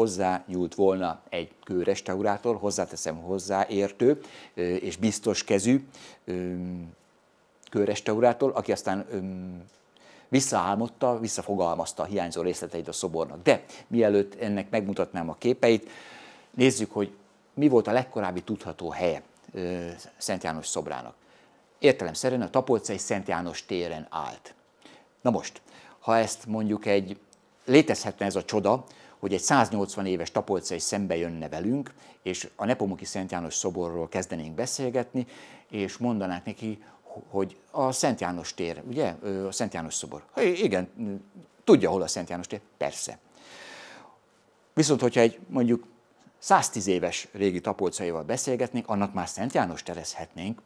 Speaker 1: nyúlt volna egy kőrestaurátor, hozzáteszem hozzáértő és biztos kezű kőrestaurátor, aki aztán öm, visszaálmodta, visszafogalmazta a hiányzó részleteit a szobornak. De mielőtt ennek megmutatnám a képeit, nézzük, hogy mi volt a legkorábbi tudható helye ö, Szent János szobrának. Értelemszerűen a tapolcai Szent János téren állt. Na most, ha ezt mondjuk egy, létezhetne ez a csoda, hogy egy 180 éves tapolcai szembe jönne velünk, és a Nepomuki Szent János szoborról kezdenénk beszélgetni, és mondanák neki, hogy a Szent János tér, ugye? A Szent János szobor. Ha igen, tudja, hol a Szent János tér? Persze. Viszont, hogyha egy mondjuk 110 éves régi tapolcaival beszélgetnénk, annak már Szent János terezhetnénk.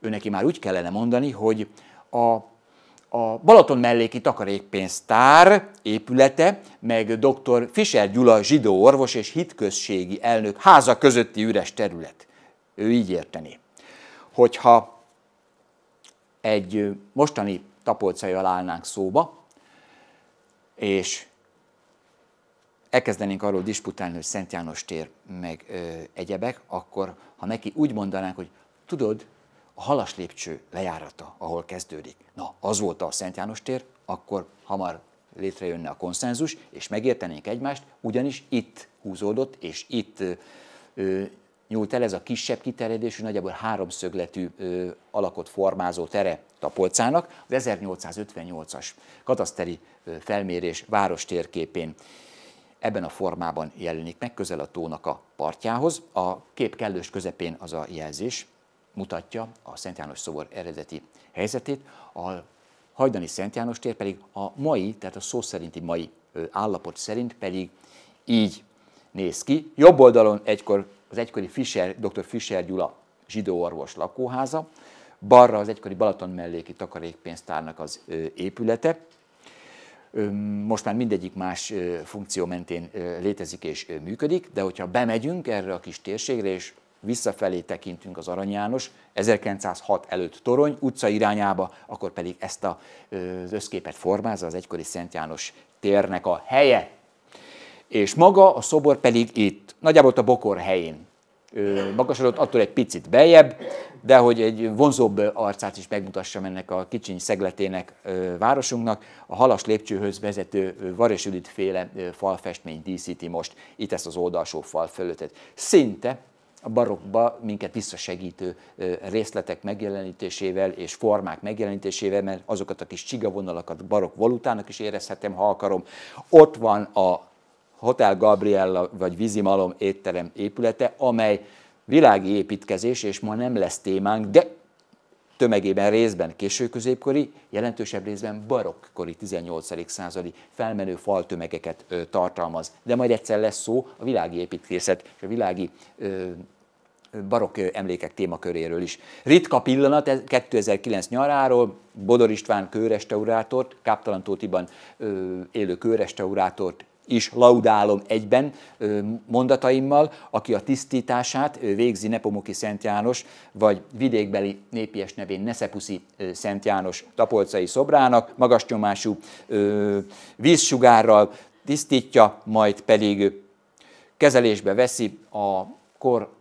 Speaker 1: Ő neki már úgy kellene mondani, hogy a a Balaton melléki takarékpénztár épülete, meg dr. Fischer Gyula zsidó orvos és hitközségi elnök háza közötti üres terület. Ő így érteni. Hogyha egy mostani tapolcaival állnánk szóba, és elkezdenénk arról disputálni, hogy Szent János tér meg ö, egyebek, akkor ha neki úgy mondanánk, hogy tudod, a halas lépcső lejárata, ahol kezdődik, na az volt a Szent János tér, akkor hamar létrejönne a konszenzus, és megértenénk egymást, ugyanis itt húzódott, és itt ö, nyúlt el, ez a kisebb kiterjedésű, nagyjából háromszögletű ö, alakot formázó tere Tapolcának, az 1858-as kataszteri ö, felmérés város térképén ebben a formában jelenik meg, közel a tónak a partjához. A kép kellős közepén az a jelzés mutatja a Szent János szobor eredeti helyzetét, a hajdani Szent János tér pedig a mai, tehát a szó szerinti mai állapot szerint pedig így néz ki. Jobb oldalon egykor az egykori Fischer, dr. Fischer Gyula zsidó orvos lakóháza, balra az egykori Balaton melléki takarékpénztárnak az épülete. Most már mindegyik más funkció mentén létezik és működik, de hogyha bemegyünk erre a kis térségre, és visszafelé tekintünk az Arany János, 1906 előtt torony utca irányába, akkor pedig ezt az összképet formázza az egykori Szent János térnek a helye. És maga a szobor pedig itt nagyjából ott a bokor helyén magasodott, attól egy picit beljebb, de hogy egy vonzóbb arcát is megmutassam ennek a kicsiny szegletének városunknak, a halas lépcsőhöz vezető Vares Judit féle falfestmény díszíti most itt ezt az oldalsó fal fölöttet. Szinte a barokba minket visszasegítő részletek megjelenítésével és formák megjelenítésével, mert azokat a kis csigavonalakat barok valutának is érezhetem, ha akarom. Ott van a Hotel Gabriella vagy Vizimalom étterem épülete, amely világi építkezés, és ma nem lesz témánk, de tömegében részben késő középkori, jelentősebb részben barokkori 18. századi felmenő faltömegeket ö, tartalmaz. De majd egyszer lesz szó a világi építészet és a világi ö, barokk emlékek témaköréről is. Ritka pillanat, 2009 nyaráról Bodor István kőrestaurátort, Káptalan Tótiban élő kőrestaurátort is laudálom egyben mondataimmal, aki a tisztítását végzi Nepomuki Szent János, vagy vidékbeli népies nevén Neszepuszi Szent János tapolcai szobrának, magas nyomású vízsugárral tisztítja, majd pedig kezelésbe veszi a kor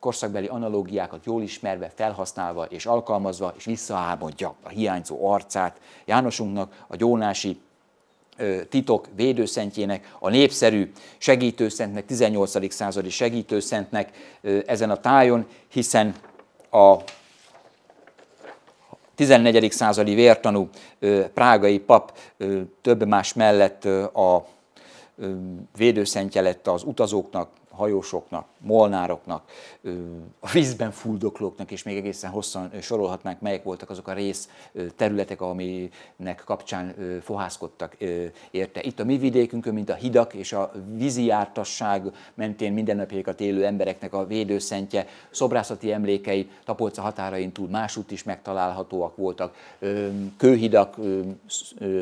Speaker 1: korszakbeli analógiákat jól ismerve, felhasználva és alkalmazva, és visszaálmodja a hiányzó arcát Jánosunknak, a gyónási titok védőszentjének, a népszerű segítőszentnek, 18. századi segítőszentnek ezen a tájon, hiszen a 14. századi vértanú prágai pap több más mellett a védőszentje lett az utazóknak, hajósoknak, molnároknak, a vízben fuldoklóknak, és még egészen hosszan sorolhatnánk, melyek voltak azok a rész területek, aminek kapcsán fohászkodtak érte. Itt a mi vidékünkön, mint a hidak és a vízi jártasság mentén mindennapjaikat élő embereknek a védőszentje, szobrászati emlékei Tapolca határain túl másút is megtalálhatóak voltak. Kőhidak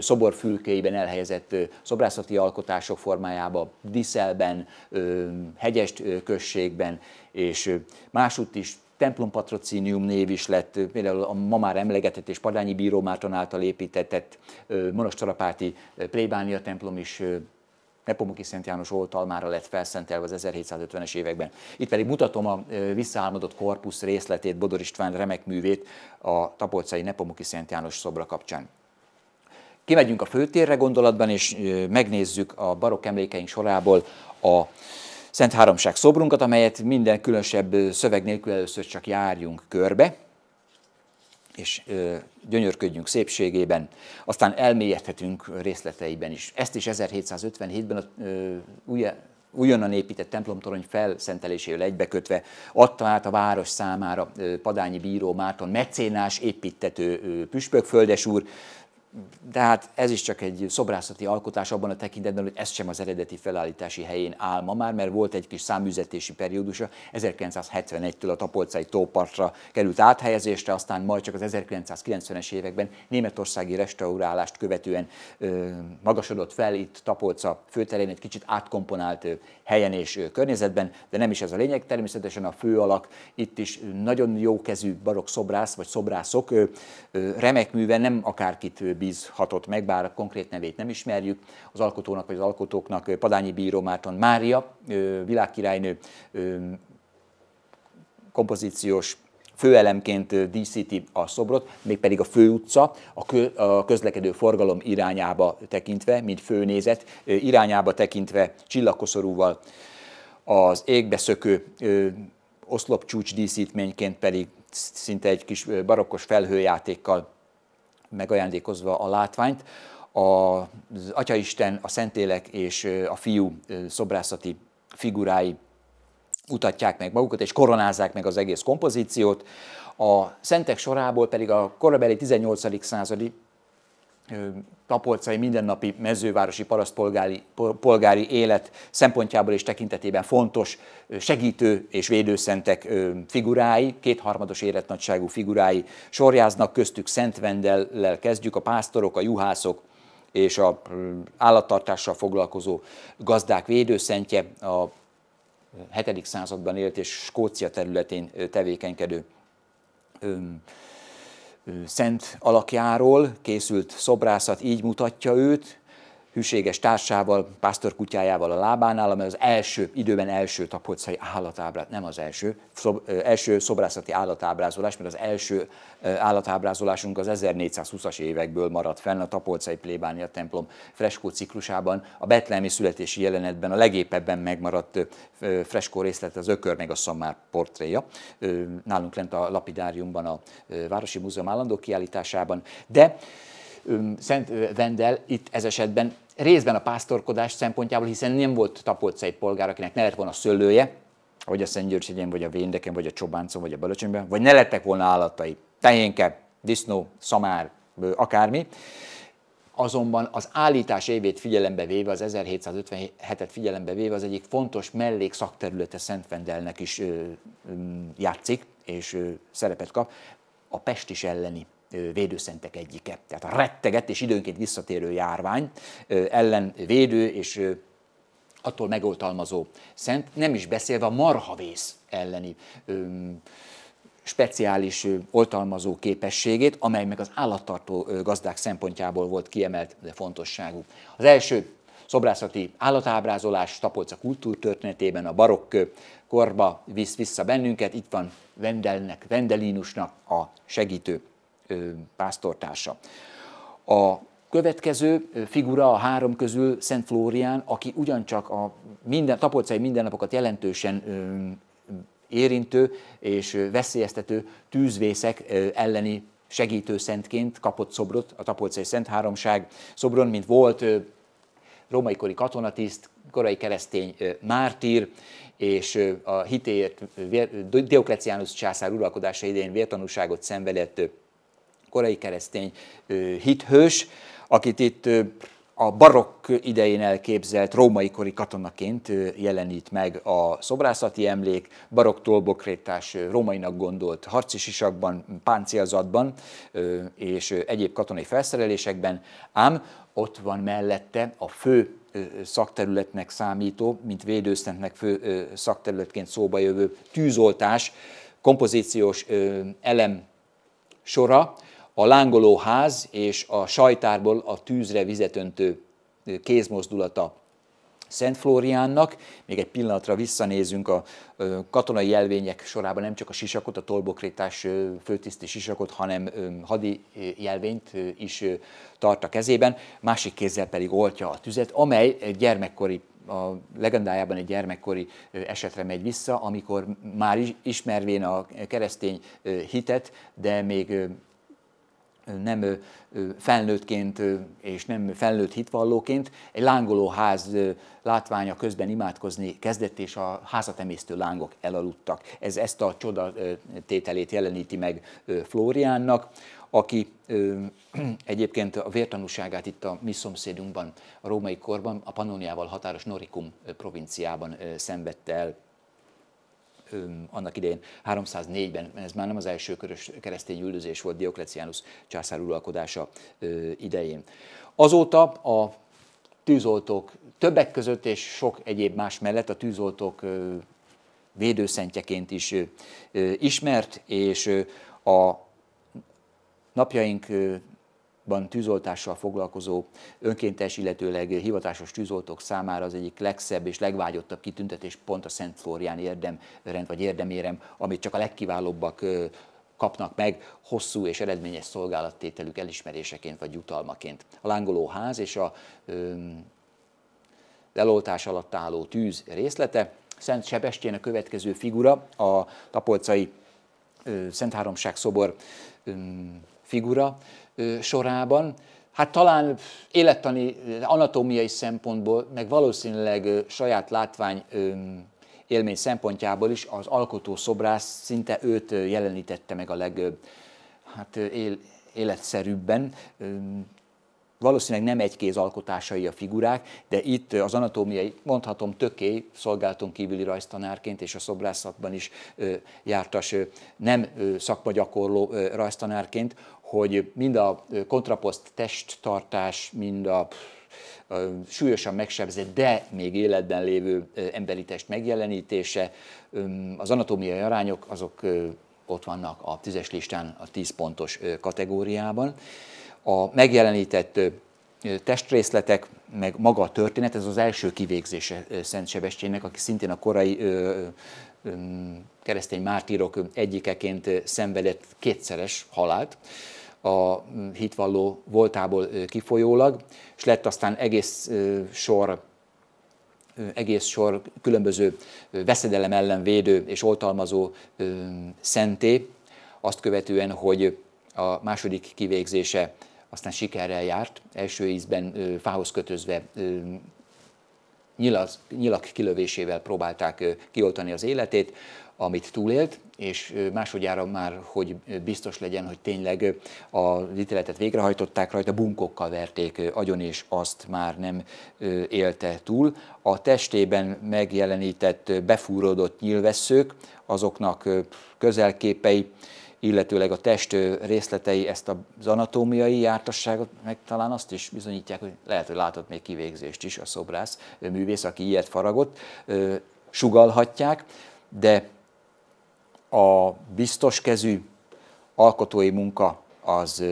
Speaker 1: szoborfülkeiben elhelyezett szobrászati alkotások formájában, diszelben, hegyest községben, és másút is templompatrocínium név is lett, például a ma már emlegetett és Padányi Bíró Márton által építetett Monostorapáti plébánia templom is Nepomuki Szent János oltalmára lett felszentelve az 1750-es években. Itt pedig mutatom a visszaálmodott korpusz részletét, Bodor István remek művét a Tapolcai Nepomuki Szent János szobra kapcsán. Kimegyünk a főtérre gondolatban, és megnézzük a barokk emlékeink sorából a Szent Háromság szobrunkat, amelyet minden különösebb szöveg nélkül először csak járjunk körbe, és gyönyörködjünk szépségében, aztán elmélyedhetünk részleteiben is. Ezt is 1757-ben a újonnan épített templomtorony felszentelésével egybekötve adta át a város számára Padányi bíró Márton mecénás építető püspökföldes úr, de hát ez is csak egy szobrászati alkotás abban a tekintetben, hogy ez sem az eredeti felállítási helyén áll ma már, mert volt egy kis száműzetési periódusa, 1971-től a Tapolcai tópartra került áthelyezésre, aztán majd csak az 1990-es években németországi restaurálást követően ö, magasodott fel itt Tapolca főterén egy kicsit átkomponált ö, helyen és ö, környezetben, de nem is ez a lényeg, természetesen a fő alak itt is nagyon jókezű barokk szobrász vagy szobrászok ö, ö, remek műve nem akárkit bír bízhatott meg, bár a konkrét nevét nem ismerjük. Az alkotónak vagy az alkotóknak Padányi Bíró Márton Mária, világkirálynő, kompozíciós főelemként díszíti a szobrot, mégpedig a főutca a közlekedő forgalom irányába tekintve, mint főnézet, irányába tekintve csillagkoszorúval az égbe szökő oszlopcsúcs díszítményként pedig szinte egy kis barokkos felhőjátékkal megajándékozva a látványt, az Atyaisten, a szentélek és a fiú szobrászati figurái mutatják meg magukat, és koronázzák meg az egész kompozíciót. A szentek sorából pedig a korabeli 18. századi tapolcai mindennapi mezővárosi parasztpolgári polgári élet szempontjából és tekintetében fontos segítő és védőszentek figurái, kétharmados életnagyságú figurái sorjáznak, köztük Szent Vendellel kezdjük, a pásztorok, a juhászok, és a állattartással foglalkozó gazdák védőszentje, a 7. században élt és Skócia területén tevékenykedő szent alakjáról készült szobrászat így mutatja őt, hűséges társával, pásztor kutyájával a lábánál, amely az első, időben első tapolcai állatábrát, nem az első, szob, első szobrászati állatábrázolás, mert az első állatábrázolásunk az 1420-as évekből maradt fenn a tapolcai plébánia templom freskó ciklusában. A betlemi születési jelenetben a legépebben megmaradt freskó részlet az ökör meg a szamár portréja. Nálunk lent a lapidáriumban, a Városi Múzeum állandó kiállításában. De Szent Vendel itt ez esetben részben a pásztorkodás szempontjából, hiszen nem volt tapolcai polgár, akinek ne lett volna szőlője, vagy a Szentgyörgyhegyen, vagy a Véndeken, vagy a Csobáncon, vagy a Bölöcsönben, vagy ne lettek volna állatai, tehénke, disznó, szamár, akármi. Azonban az állítás évét figyelembe véve, az 1757-et figyelembe véve az egyik fontos mellék szakterülete Szent Vendelnek is ö, ö, játszik, és ö, szerepet kap, a pestis elleni védőszentek egyike. Tehát a retteget és időnként visszatérő járvány ellen védő és attól megoltalmazó szent, nem is beszélve a marhavész elleni speciális oltalmazó képességét, amely meg az állattartó gazdák szempontjából volt kiemelt de fontosságú. Az első szobrászati állatábrázolás Tapolca kultúrtörténetében a barokk korba visz vissza bennünket, itt van Vendelnek, Vendelinusnak a segítő pásztortársa. A következő figura a három közül Szent Flórián, aki ugyancsak a minden, tapolcai mindennapokat jelentősen érintő és veszélyeztető tűzvészek elleni segítő szentként kapott szobrot, a Tapolcai Szent Háromság szobron, mint volt római kori katonatiszt, korai keresztény mártír, és a hitéért Diokleciánus császár uralkodása idején vértanúságot szenvedett korai keresztény hithős, akit itt a barokk idején elképzelt római kori katonaként jelenít meg a szobrászati emlék, barokk tolbokrétás rómainak gondolt harci sisakban, páncélzatban és egyéb katonai felszerelésekben, ám ott van mellette a fő szakterületnek számító, mint védőszentnek fő szakterületként szóba jövő tűzoltás, kompozíciós elem sora, a lángoló ház és a sajtárból a tűzre vizet öntő kézmozdulata Szent Flóriánnak. Még egy pillanatra visszanézünk a katonai jelvények sorában nem csak a sisakot, a tolbokrétás főtiszti sisakot, hanem hadi jelvényt is tart a kezében, másik kézzel pedig oltja a tüzet, amely egy gyermekkori a legendájában egy gyermekkori esetre megy vissza, amikor már ismervén a keresztény hitet, de még nem felnőttként és nem felnőtt hitvallóként egy lángoló ház látványa közben imádkozni kezdett, és a házatemésztő lángok elaludtak. Ez ezt a csoda tételét jeleníti meg Flóriánnak, aki [CLEARS THROAT] egyébként a vértanúságát itt a mi szomszédunkban, a római korban, a Pannoniával határos Norikum provinciában szenvedte el annak idején 304-ben, ez már nem az első körös keresztény üldözés volt Diokleciánus császár uralkodása idején. Azóta a tűzoltók többek között és sok egyéb más mellett a tűzoltók védőszentjeként is ismert, és a napjaink ban tűzoltással foglalkozó önkéntes, illetőleg hivatásos tűzoltók számára az egyik legszebb és legvágyottabb kitüntetés pont a Szent Flórián érdem, vagy érdemérem, amit csak a legkiválóbbak kapnak meg hosszú és eredményes szolgálattételük elismeréseként vagy jutalmaként. A lángoló ház és a ö, leloltás alatt álló tűz részlete, Szent Sebestyén a következő figura, a tapolcai ö, Szent Háromság szobor ö, figura, sorában. Hát talán élettani, anatómiai szempontból, meg valószínűleg saját látvány élmény szempontjából is az alkotó szobrász szinte őt jelenítette meg a leg hát, él, életszerűbben. Valószínűleg nem egykéz alkotásai a figurák, de itt az anatómiai, mondhatom, töké szolgálaton kívüli rajztanárként és a szobrászatban is jártas, nem szakmagyakorló rajztanárként hogy mind a kontraposzt testtartás, mind a súlyosan megsebzett, de még életben lévő emberi test megjelenítése, az anatómiai arányok azok ott vannak a tízes listán, a tíz pontos kategóriában. A megjelenített testrészletek, meg maga a történet, ez az első kivégzése Szent Sebestyénnek, aki szintén a korai keresztény mártírok egyikeként szenvedett kétszeres halált a mm, hitvalló voltából kifolyólag, és lett aztán egész sor egész sor különböző veszedelem ellen védő és oltalmazó szenté, azt követően, hogy a második kivégzése aztán sikerrel járt, első ízben fához kötözve nyilak, kilövésével próbálták kioltani az életét amit túlélt, és másodjára már, hogy biztos legyen, hogy tényleg a ítéletet végrehajtották rajta, bunkokkal verték agyon, és azt már nem élte túl. A testében megjelenített befúródott nyilvesszők, azoknak közelképei, illetőleg a test részletei ezt az anatómiai jártasságot, meg talán azt is bizonyítják, hogy lehet, hogy látott még kivégzést is a szobrász, művész, aki ilyet faragott, sugalhatják, de a biztos kezű alkotói munka az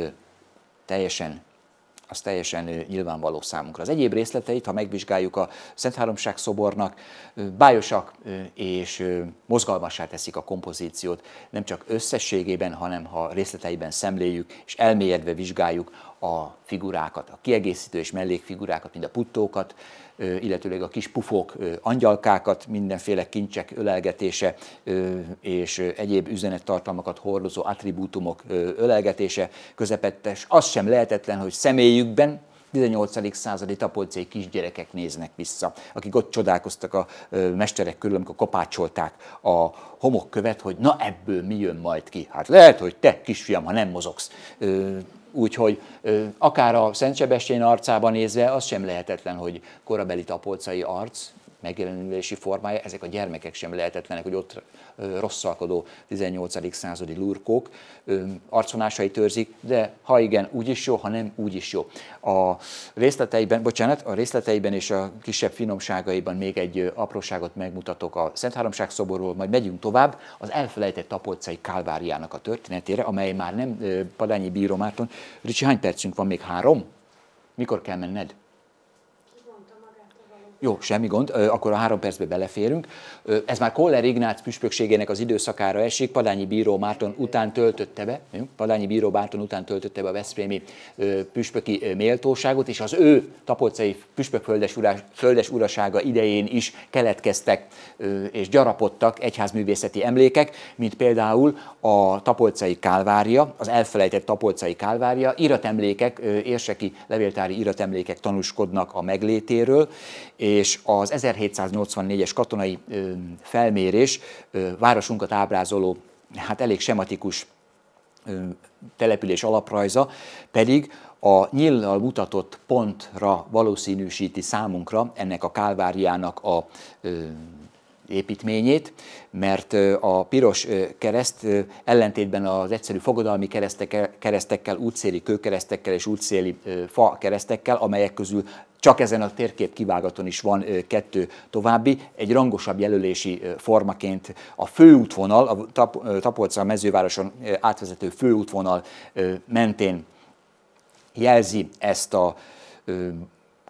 Speaker 1: teljesen az teljesen nyilvánvaló számunkra. Az egyéb részleteit, ha megvizsgáljuk a Szent Háromság szobornak, bájosak és mozgalmasá teszik a kompozíciót, nem csak összességében, hanem ha részleteiben szemléljük és elmélyedve vizsgáljuk a figurákat, a kiegészítő és mellékfigurákat, mint a puttókat, illetőleg a kis pufok, angyalkákat, mindenféle kincsek ölelgetése és egyéb üzenettartalmakat hordozó attribútumok ölelgetése közepettes. Az sem lehetetlen, hogy személyükben 18. századi tapolcai kisgyerekek néznek vissza, akik ott csodálkoztak a mesterek körül, amikor kopácsolták a homokkövet, hogy na ebből mi jön majd ki. Hát lehet, hogy te, kisfiam, ha nem mozogsz. Úgyhogy akár a Szent Sebestyén arcában nézve, az sem lehetetlen, hogy korabeli tapolcai arc, megjelenési formája, ezek a gyermekek sem lehetetlenek, hogy ott rosszalkodó 18. századi lurkók arconásai törzik, de ha igen, úgy is jó, ha nem, úgy is jó. A részleteiben, bocsánat, a részleteiben és a kisebb finomságaiban még egy apróságot megmutatok a Szent Háromság szoborról, majd megyünk tovább az elfelejtett tapolcai Kálváriának a történetére, amely már nem Padányi Bíromáton. Ricsi, hány percünk van még? Három? Mikor kell menned? Jó, semmi gond, akkor a három percbe beleférünk. Ez már Koller Ignác püspökségének az időszakára esik, Padányi Bíró Márton után töltötte be, Padányi Bíró Márton után töltötte be a Veszprémi püspöki méltóságot, és az ő tapolcai püspök földes, urás, földes urasága idején is keletkeztek és gyarapodtak egyházművészeti emlékek, mint például a tapolcai kálvária, az elfelejtett tapolcai kálvária, iratemlékek, érseki levéltári iratemlékek tanúskodnak a meglétéről, és és az 1784-es katonai felmérés városunkat ábrázoló, hát elég sematikus település alaprajza, pedig a nyillal mutatott pontra valószínűsíti számunkra ennek a kálváriának a építményét, mert a piros kereszt ellentétben az egyszerű fogadalmi keresztekkel, keresztekkel útszéli kőkeresztekkel és útszéli fa keresztekkel, amelyek közül csak ezen a térkép kivágaton is van kettő további, egy rangosabb jelölési formaként a főútvonal, a Tapolca mezővároson átvezető főútvonal mentén jelzi ezt a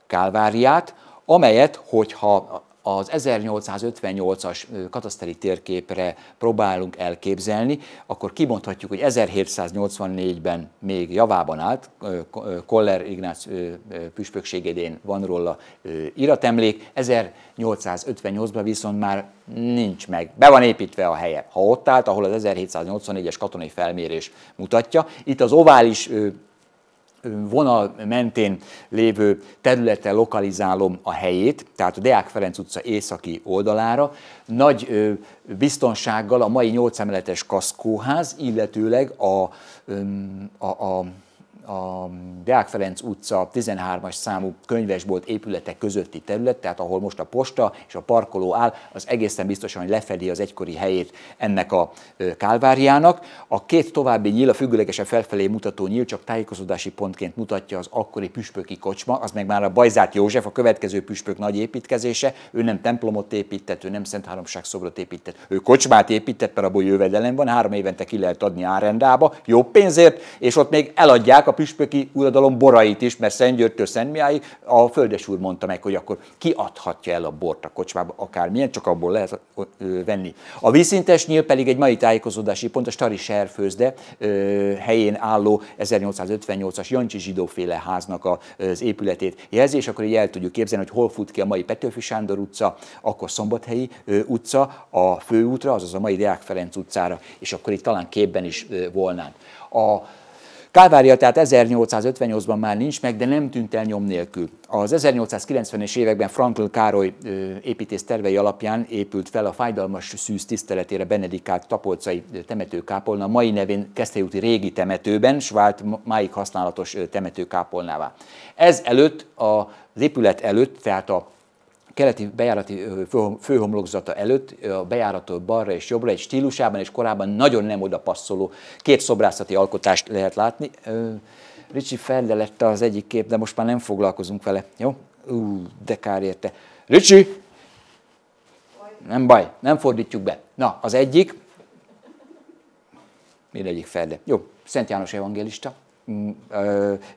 Speaker 1: kálváriát, amelyet, hogyha az 1858-as kataszteri térképre próbálunk elképzelni, akkor kimondhatjuk, hogy 1784-ben még javában állt, Koller Ignác püspökségedén van róla iratemlék, 1858-ban viszont már nincs meg, be van építve a helye. Ha ott állt, ahol az 1784-es katonai felmérés mutatja, itt az ovális vonal mentén lévő területre lokalizálom a helyét, tehát a Deák Ferenc utca északi oldalára. Nagy biztonsággal a mai 8 emeletes kaszkóház, illetőleg a, a, a a Deák Ferenc utca 13-as számú könyvesbolt épületek közötti terület, tehát ahol most a posta és a parkoló áll, az egészen biztosan lefedi az egykori helyét ennek a kálváriának. A két további nyíl, a függőlegesen felfelé mutató nyíl csak tájékozódási pontként mutatja az akkori püspöki kocsma, az meg már a Bajzát József, a következő püspök nagy építkezése, ő nem templomot épített, ő nem Szent Háromság szobrot épített, ő kocsmát épített, mert abból jövedelem van, három évente ki lehet adni árendába, jó pénzért, és ott még eladják a püspöki uradalom borait is, mert Szent Miáig a földesúr mondta meg, hogy akkor ki adhatja el a bort a kocsmába, akármilyen, csak abból lehet venni. A vízszintes nyíl pedig egy mai tájékozódási pont, a Stari Serfőzde helyén álló 1858-as Jancsi zsidóféle háznak az épületét jelzi, és akkor így el tudjuk képzelni, hogy hol fut ki a mai Petőfi Sándor utca, akkor Szombathelyi utca a főútra, azaz a mai Deák Ferenc utcára, és akkor itt talán képben is volnánk. A Kálvária tehát 1858-ban már nincs meg, de nem tűnt el nyom nélkül. Az 1890-es években Franklin Károly építész tervei alapján épült fel a fájdalmas szűz tiszteletére Benedikát Tapolcai temetőkápolna, mai nevén Keszthelyúti régi temetőben, s vált máig használatos temetőkápolnává. Ez előtt, az épület előtt, tehát a keleti bejárati főhomlokzata előtt, a bejárató balra és jobbra egy stílusában és korában nagyon nem oda passzoló két szobrászati alkotást lehet látni. Ricsi felde lett az egyik kép, de most már nem foglalkozunk vele, jó? Ú, de kár érte. Ricsi! Nem baj, nem fordítjuk be. Na, az egyik, mindegyik felde? Jó, Szent János evangélista mm,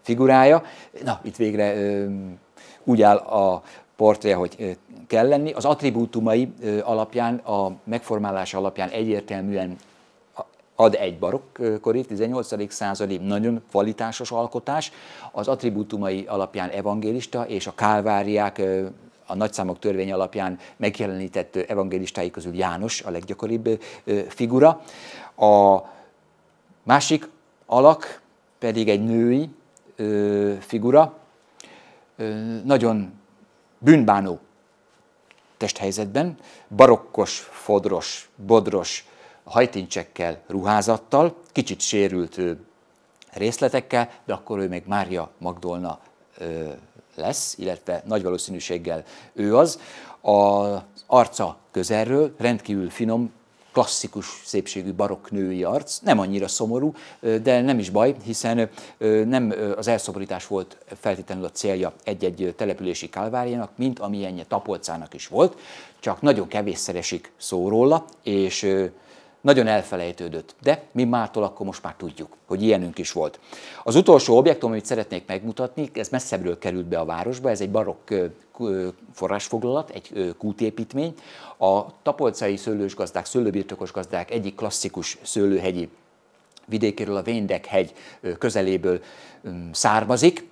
Speaker 1: figurája. Na, itt végre úgy áll a portré, hogy kell lenni. Az attribútumai alapján, a megformálása alapján egyértelműen ad egy barokkori, 18. századi, nagyon kvalitásos alkotás. Az attribútumai alapján evangélista és a kálváriák a nagyszámok törvény alapján megjelenített evangélistái közül János a leggyakoribb figura. A másik alak pedig egy női figura, nagyon bűnbánó testhelyzetben, barokkos, fodros, bodros, hajtincsekkel, ruházattal, kicsit sérült részletekkel, de akkor ő még Mária Magdolna lesz, illetve nagy valószínűséggel ő az. Az arca közelről rendkívül finom, klasszikus szépségű barokk női arc, nem annyira szomorú, de nem is baj, hiszen nem az elszomorítás volt feltétlenül a célja egy-egy települési kálváriának, mint amilyenje Tapolcának is volt, csak nagyon kevésszer esik szó róla, és nagyon elfelejtődött, de mi mától akkor most már tudjuk, hogy ilyenünk is volt. Az utolsó objektum, amit szeretnék megmutatni, ez messzebbről került be a városba, ez egy barokk forrásfoglalat, egy kútépítmény. A tapolcai szőlősgazdák, szőlőbirtokos gazdák egyik klasszikus szőlőhegyi vidékéről, a Véndek-hegy közeléből származik.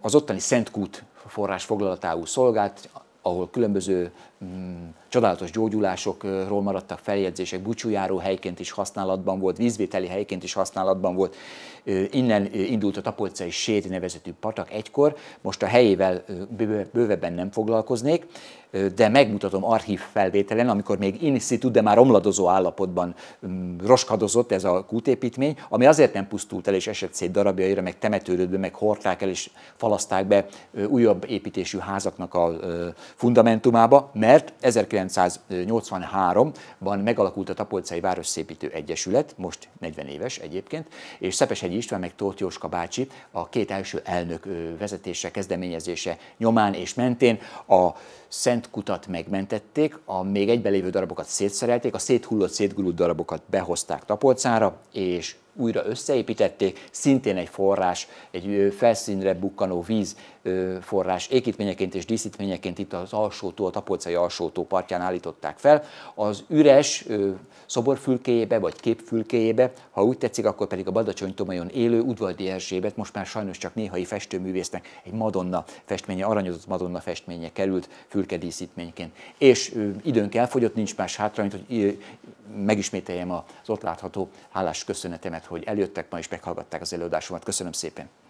Speaker 1: Az ottani Szentkút forrás foglalatául szolgált, ahol különböző Csodálatos gyógyulásokról maradtak feljegyzések, bucsújáró helyként is használatban volt, vízvételi helyként is használatban volt. Innen indult a tapolcai séti nevezetű patak egykor, most a helyével bővebben nem foglalkoznék, de megmutatom archív felvételen, amikor még in situ, de már omladozó állapotban roskadozott ez a kútépítmény, ami azért nem pusztult el és esett szét darabjaira, meg temetődött be, meg horták el és falaszták be újabb építésű házaknak a fundamentumába, mert 19 1983-ban megalakult a Tapolcai Városszépítő Egyesület, most 40 éves egyébként, és Szepeshegyi István meg Tóth Jóska bácsi a két első elnök vezetése, kezdeményezése nyomán és mentén a Szent Kutat megmentették, a még egybelévő darabokat szétszerelték, a széthullott, szétgurult darabokat behozták Tapolcára, és újra összeépítették, szintén egy forrás, egy felszínre bukkanó víz forrás ékítményeként és díszítményeként itt az alsótó, a tapolcai alsótó partján állították fel. Az üres szoborfülkéjébe, vagy képfülkéjébe, ha úgy tetszik, akkor pedig a Badacsony Tomajon élő Udvaldi Erzsébet, most már sajnos csak néhai festőművésznek egy Madonna festménye, aranyozott Madonna festménye került fülkedíszítményként. És időnk elfogyott, nincs más mint hogy megismételjem az ott látható hálás köszönetemet, hogy eljöttek ma és meghallgatták az előadásomat. Köszönöm szépen!